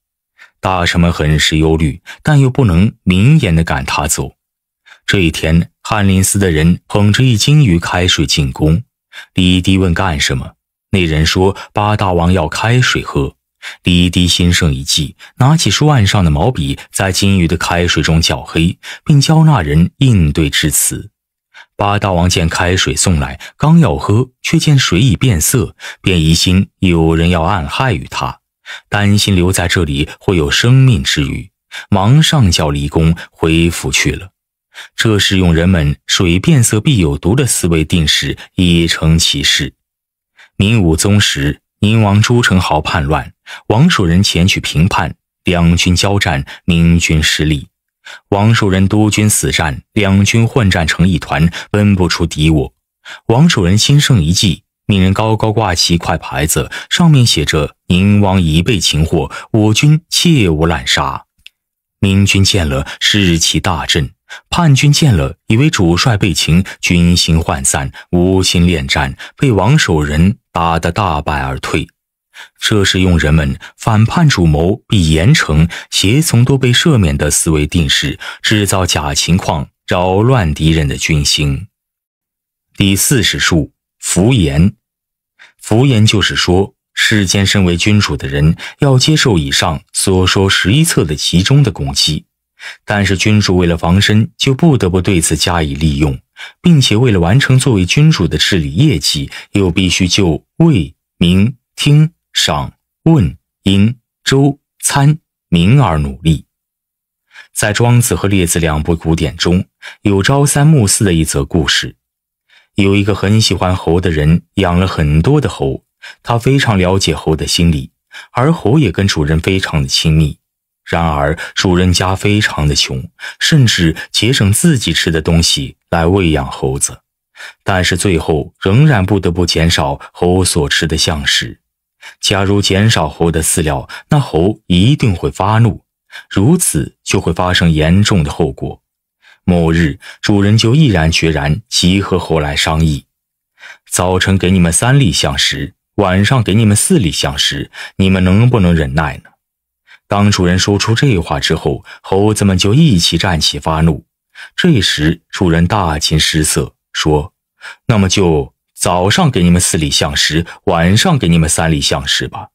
大臣们很是忧虑，但又不能明言的赶他走。这一天，翰林寺的人捧着一斤鱼开水进宫。李迪问干什么？那人说：“八大王要开水喝。”李迪心生一计，拿起书案上的毛笔，在金鱼的开水中搅黑，并教那人应对之词。八大王见开水送来，刚要喝，却见水已变色，便疑心有人要暗害于他，担心留在这里会有生命之虞，忙上轿离宫回府去了。这是用人们“水变色必有毒”的思维定式以成其事。明武宗时，宁王朱宸濠叛乱，王守仁前去平叛，两军交战，明军失利。王守仁督军死战，两军混战成一团，分不出敌我。王守仁心生一计，命人高高挂起一块牌子，上面写着：“宁王已被擒获，我军切勿滥杀。”明军见了，士气大振。叛军见了，以为主帅被擒，军心涣散，无心恋战，被王守仁打得大败而退。这是用人们反叛主谋必严惩，协从都被赦免的思维定势，制造假情况，扰乱敌人的军心。第四十术，浮言。浮言就是说，世间身为君主的人，要接受以上所说十一策的其中的攻击。但是君主为了防身，就不得不对此加以利用，并且为了完成作为君主的治理业绩，又必须就位、明、听、赏、问、因、周、参、民而努力。在《庄子》和《列子》两部古典中有朝三暮四的一则故事，有一个很喜欢猴的人，养了很多的猴，他非常了解猴的心理，而猴也跟主人非常的亲密。然而，主人家非常的穷，甚至节省自己吃的东西来喂养猴子，但是最后仍然不得不减少猴所吃的象食。假如减少猴的饲料，那猴一定会发怒，如此就会发生严重的后果。某日，主人就毅然决然集合猴来商议：早晨给你们三粒象食，晚上给你们四粒象食，你们能不能忍耐呢？当主人说出这话之后，猴子们就一起站起发怒。这时，主人大惊失色，说：“那么就早上给你们四粒象石，晚上给你们三粒象石吧。”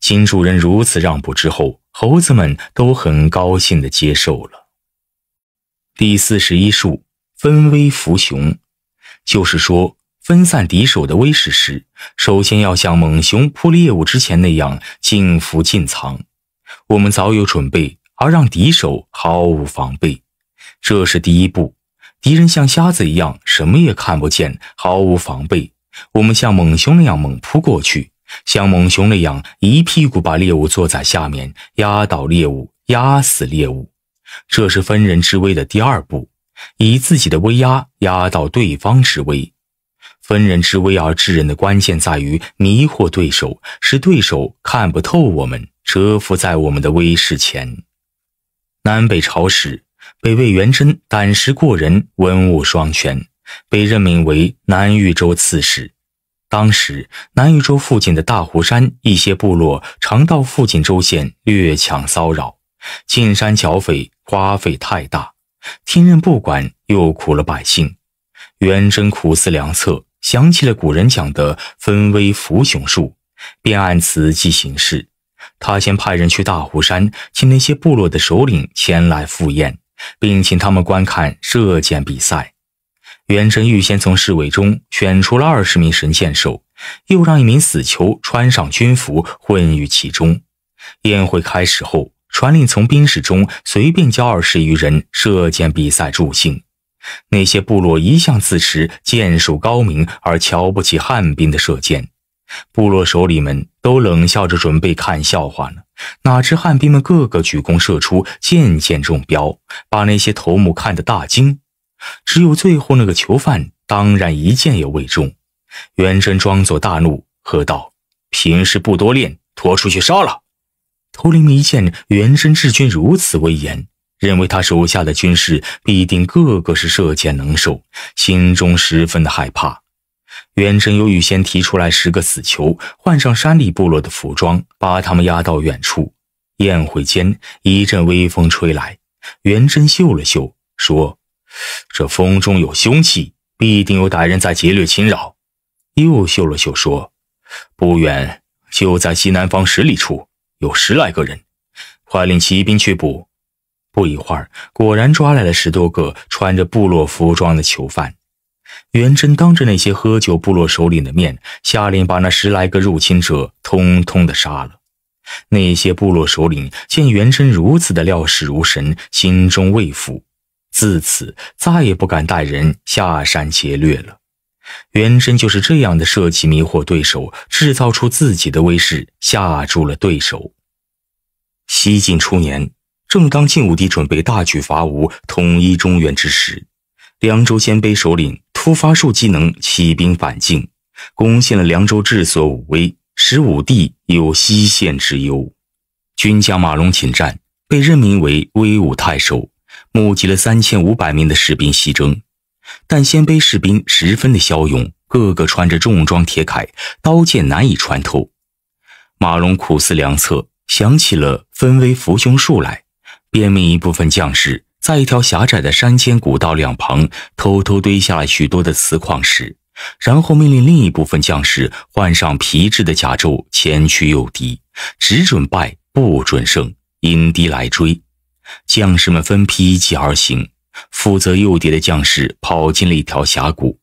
经主人如此让步之后，猴子们都很高兴地接受了。第四十一术分威服雄”，就是说分散敌手的威势时，首先要像猛熊扑猎物之前那样静伏静藏。我们早有准备，而让敌手毫无防备，这是第一步。敌人像瞎子一样，什么也看不见，毫无防备。我们像猛熊那样猛扑过去，像猛熊那样一屁股把猎物坐在下面，压倒猎物，压死猎物。这是分人之威的第二步，以自己的威压压倒对方之威。分人之危而治人的关键在于迷惑对手，使对手看不透我们，折服在我们的威势前。南北朝时，北魏元贞胆识过人，文武双全，被任命为南豫州刺史。当时，南豫州附近的大湖山一些部落常到附近州县掠抢骚扰，进山剿匪花费太大，听任不管又苦了百姓。元贞苦思良策。想起了古人讲的“分微服雄术”，便按此计行事。他先派人去大湖山，请那些部落的首领前来赴宴，并请他们观看射箭比赛。元贞预先从侍卫中选出了二十名神箭手，又让一名死囚穿上军服混于其中。宴会开始后，传令从兵士中随便交二十余人射箭比赛助兴。那些部落一向自持剑术高明，而瞧不起汉兵的射箭。部落首领们都冷笑着准备看笑话呢。哪知汉兵们个个举弓射出，箭箭中标，把那些头目看得大惊。只有最后那个囚犯，当然一箭也未中。元贞装作大怒，喝道：“平时不多练，拖出去烧了！”头领们一见元贞治军如此威严。认为他手下的军士必定个个是射箭能手，心中十分的害怕。元贞由于先提出来十个死囚，换上山里部落的服装，把他们押到远处。宴会间一阵微风吹来，元贞嗅了嗅，说：“这风中有凶气，必定有歹人在劫掠侵扰。”又嗅了嗅，说：“不远，就在西南方十里处，有十来个人，快令骑兵去捕。”不一会儿，果然抓来了十多个穿着部落服装的囚犯。元贞当着那些喝酒部落首领的面，下令把那十来个入侵者通通的杀了。那些部落首领见元贞如此的料事如神，心中畏服，自此再也不敢带人下山劫掠了。元贞就是这样的设计迷惑对手，制造出自己的威势，吓住了对手。西晋初年。正当晋武帝准备大举伐吴，统一中原之时，凉州鲜卑首领突发术机能起兵反晋，攻陷了凉州治所武威，使武帝有西线之忧。军将马龙请战，被任命为威武太守，募集了三千五百名的士兵西征。但鲜卑士兵十分的骁勇，个个穿着重装铁铠，刀剑难以穿透。马龙苦思良策，想起了分威扶凶术来。便命一部分将士在一条狭窄的山间古道两旁偷偷堆下许多的瓷矿石，然后命令另一部分将士换上皮质的甲胄前去诱敌，只准败不准胜，引敌来追。将士们分批一起而行，负责诱敌的将士跑进了一条峡谷，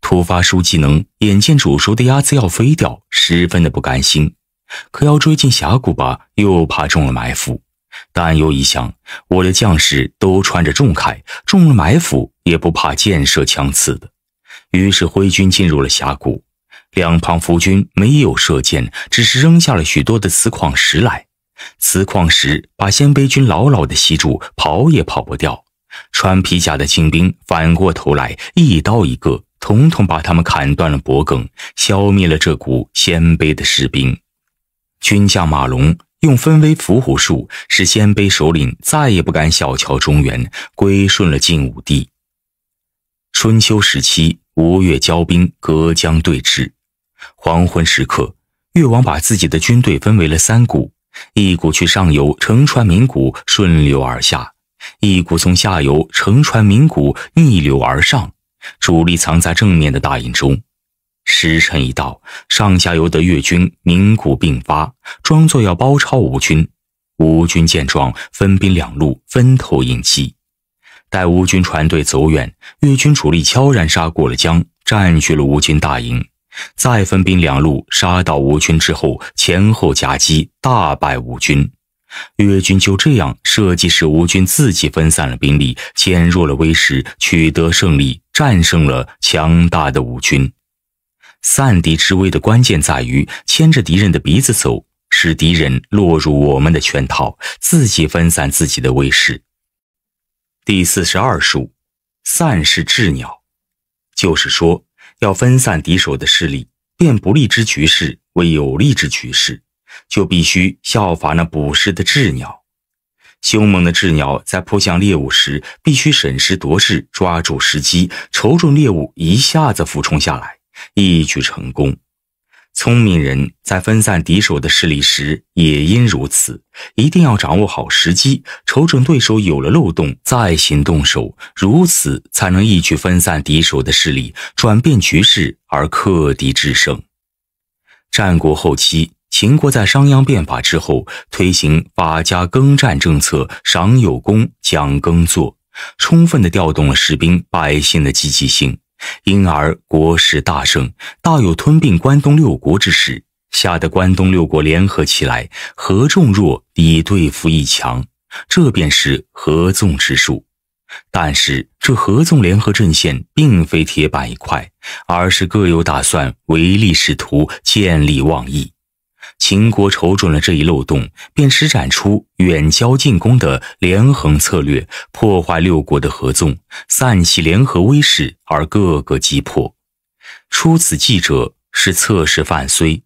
突发书技能，眼见煮熟的鸭子要飞掉，十分的不甘心，可要追进峡谷吧，又怕中了埋伏。但又一想，我的将士都穿着重铠，中了埋伏也不怕箭射枪刺的。于是挥军进入了峡谷，两旁伏军没有射箭，只是扔下了许多的磁矿石来。磁矿石把鲜卑军牢牢的吸住，跑也跑不掉。穿皮甲的清兵反过头来，一刀一个，统统把他们砍断了脖颈，消灭了这股鲜卑的士兵。军将马龙。用分威伏虎术，使鲜卑首领再也不敢小瞧中原，归顺了晋武帝。春秋时期，吴越交兵，隔江对峙。黄昏时刻，越王把自己的军队分为了三股：一股去上游乘船鸣鼓顺流而下，一股从下游乘船鸣鼓逆流而上，主力藏在正面的大营中。时辰已到，上下游的越军鸣鼓并发，装作要包抄吴军。吴军见状，分兵两路，分头迎击。待吴军船队走远，越军主力悄然杀过了江，占据了吴军大营，再分兵两路杀到吴军之后，前后夹击，大败吴军。越军就这样设计使吴军自己分散了兵力，减弱了威势，取得胜利，战胜了强大的吴军。散敌之威的关键在于牵着敌人的鼻子走，使敌人落入我们的圈套，自己分散自己的威势。第四十二术，散是智鸟，就是说要分散敌手的势力，变不利之局势为有利之局势，就必须效法那捕食的智鸟。凶猛的智鸟在扑向猎物时，必须审时度势，抓住时机，瞅准猎物，一下子俯冲下来。一举成功。聪明人在分散敌手的势力时也应如此，一定要掌握好时机，瞅准对手有了漏洞再行动手，如此才能一举分散敌手的势力，转变局势而克敌制胜。战国后期，秦国在商鞅变法之后推行“法家耕战”政策，赏有功，奖耕作，充分的调动了士兵、百姓的积极性。因而国势大盛，大有吞并关东六国之势，吓得关东六国联合起来，合众弱以对付一强，这便是合纵之术。但是，这合纵联合阵线并非铁板一块，而是各有打算，唯利是图，见利忘义。秦国瞅准了这一漏洞，便施展出远交近攻的连横策略，破坏六国的合纵，散起联合威势，而各个击破。出此计者是策士范睢。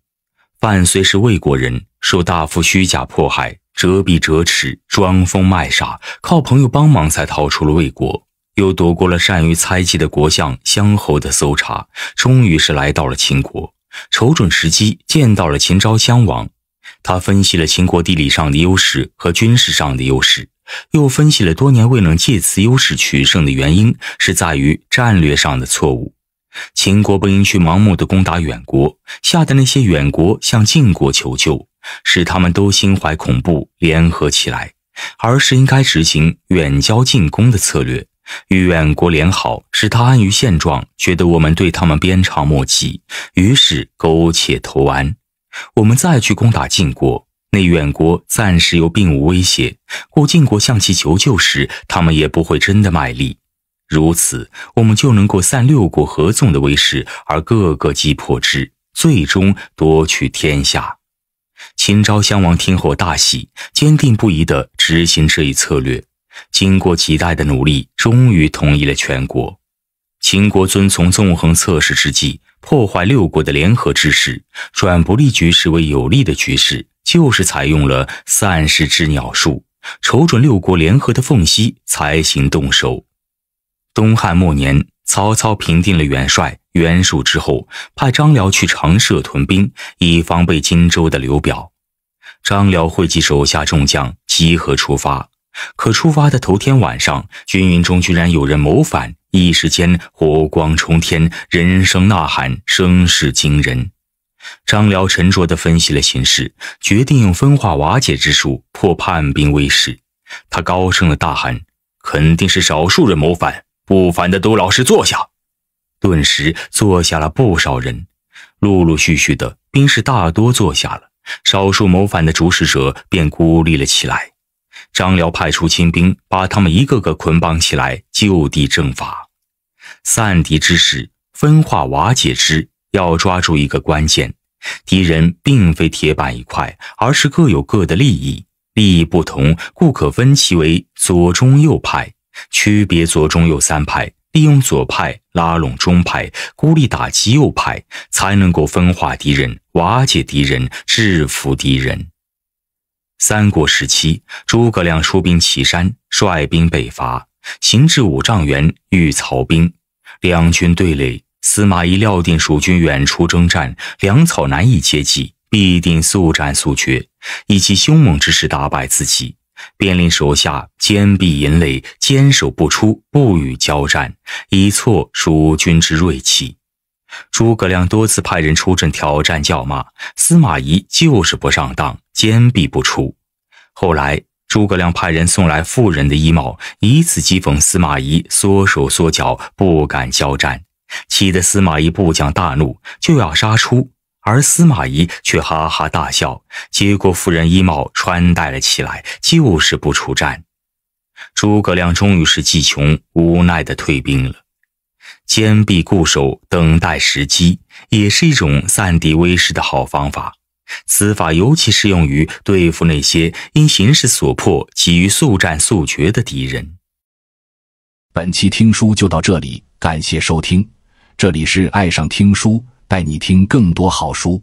范睢是魏国人，受大夫虚假迫害，折臂折齿，装疯卖傻，靠朋友帮忙才逃出了魏国，又躲过了善于猜忌的国相相侯的搜查，终于是来到了秦国。瞅准时机，见到了秦昭襄王。他分析了秦国地理上的优势和军事上的优势，又分析了多年未能借此优势取胜的原因，是在于战略上的错误。秦国不应去盲目的攻打远国，吓得那些远国向晋国求救，使他们都心怀恐怖，联合起来，而是应该执行远交近攻的策略。与远国联好，使他安于现状，觉得我们对他们鞭长莫及，于是苟且偷安。我们再去攻打晋国，那远国暂时又并无威胁，故晋国向其求救时，他们也不会真的卖力。如此，我们就能够散六国合纵的威势，而各个击破之，最终夺取天下。秦昭襄王听后大喜，坚定不移地执行这一策略。经过几代的努力，终于统一了全国。秦国遵从纵横策士之计，破坏六国的联合之势，转不利局势为有利的局势，就是采用了散势之鸟术，瞅准六国联合的缝隙，才行动手。东汉末年，曹操平定了元帅袁术之后，派张辽去长社屯兵，以防备荆州的刘表。张辽汇集手下众将，集合出发。可出发的头天晚上，军营中居然有人谋反，一时间火光冲天，人声呐喊，声势惊人。张辽沉着地分析了形势，决定用分化瓦解之术破叛兵威势。他高声的大喊：“肯定是少数人谋反，不反的都老实坐下！”顿时坐下了不少人，陆陆续续的兵士大多坐下了，少数谋反的主使者便孤立了起来。张辽派出亲兵，把他们一个个捆绑起来，就地正法。散敌之势，分化瓦解之，要抓住一个关键：敌人并非铁板一块，而是各有各的利益，利益不同，故可分其为左、中、右派。区别左、中、右三派，利用左派拉拢中派，孤立打击右派，才能够分化敌人、瓦解敌人、制服敌人。三国时期，诸葛亮出兵祁山，率兵北伐，行至五丈原遇曹兵，两军对垒。司马懿料定蜀军远出征战，粮草难以接济，必定速战速决，以其凶猛之势打败自己，便令手下坚壁引垒，坚守不出，不与交战，以挫蜀军之锐气。诸葛亮多次派人出阵挑战叫骂，司马懿就是不上当。坚壁不出。后来，诸葛亮派人送来富人的衣帽，以此讥讽司马懿缩手缩脚，不敢交战，气得司马懿部将大怒，就要杀出，而司马懿却哈哈大笑，接过妇人衣帽穿戴了起来，就是不出战。诸葛亮终于是计穷，无奈的退兵了。坚壁固守，等待时机，也是一种散敌威势的好方法。此法尤其适用于对付那些因形势所迫，急于速战速决的敌人。本期听书就到这里，感谢收听，这里是爱上听书，带你听更多好书。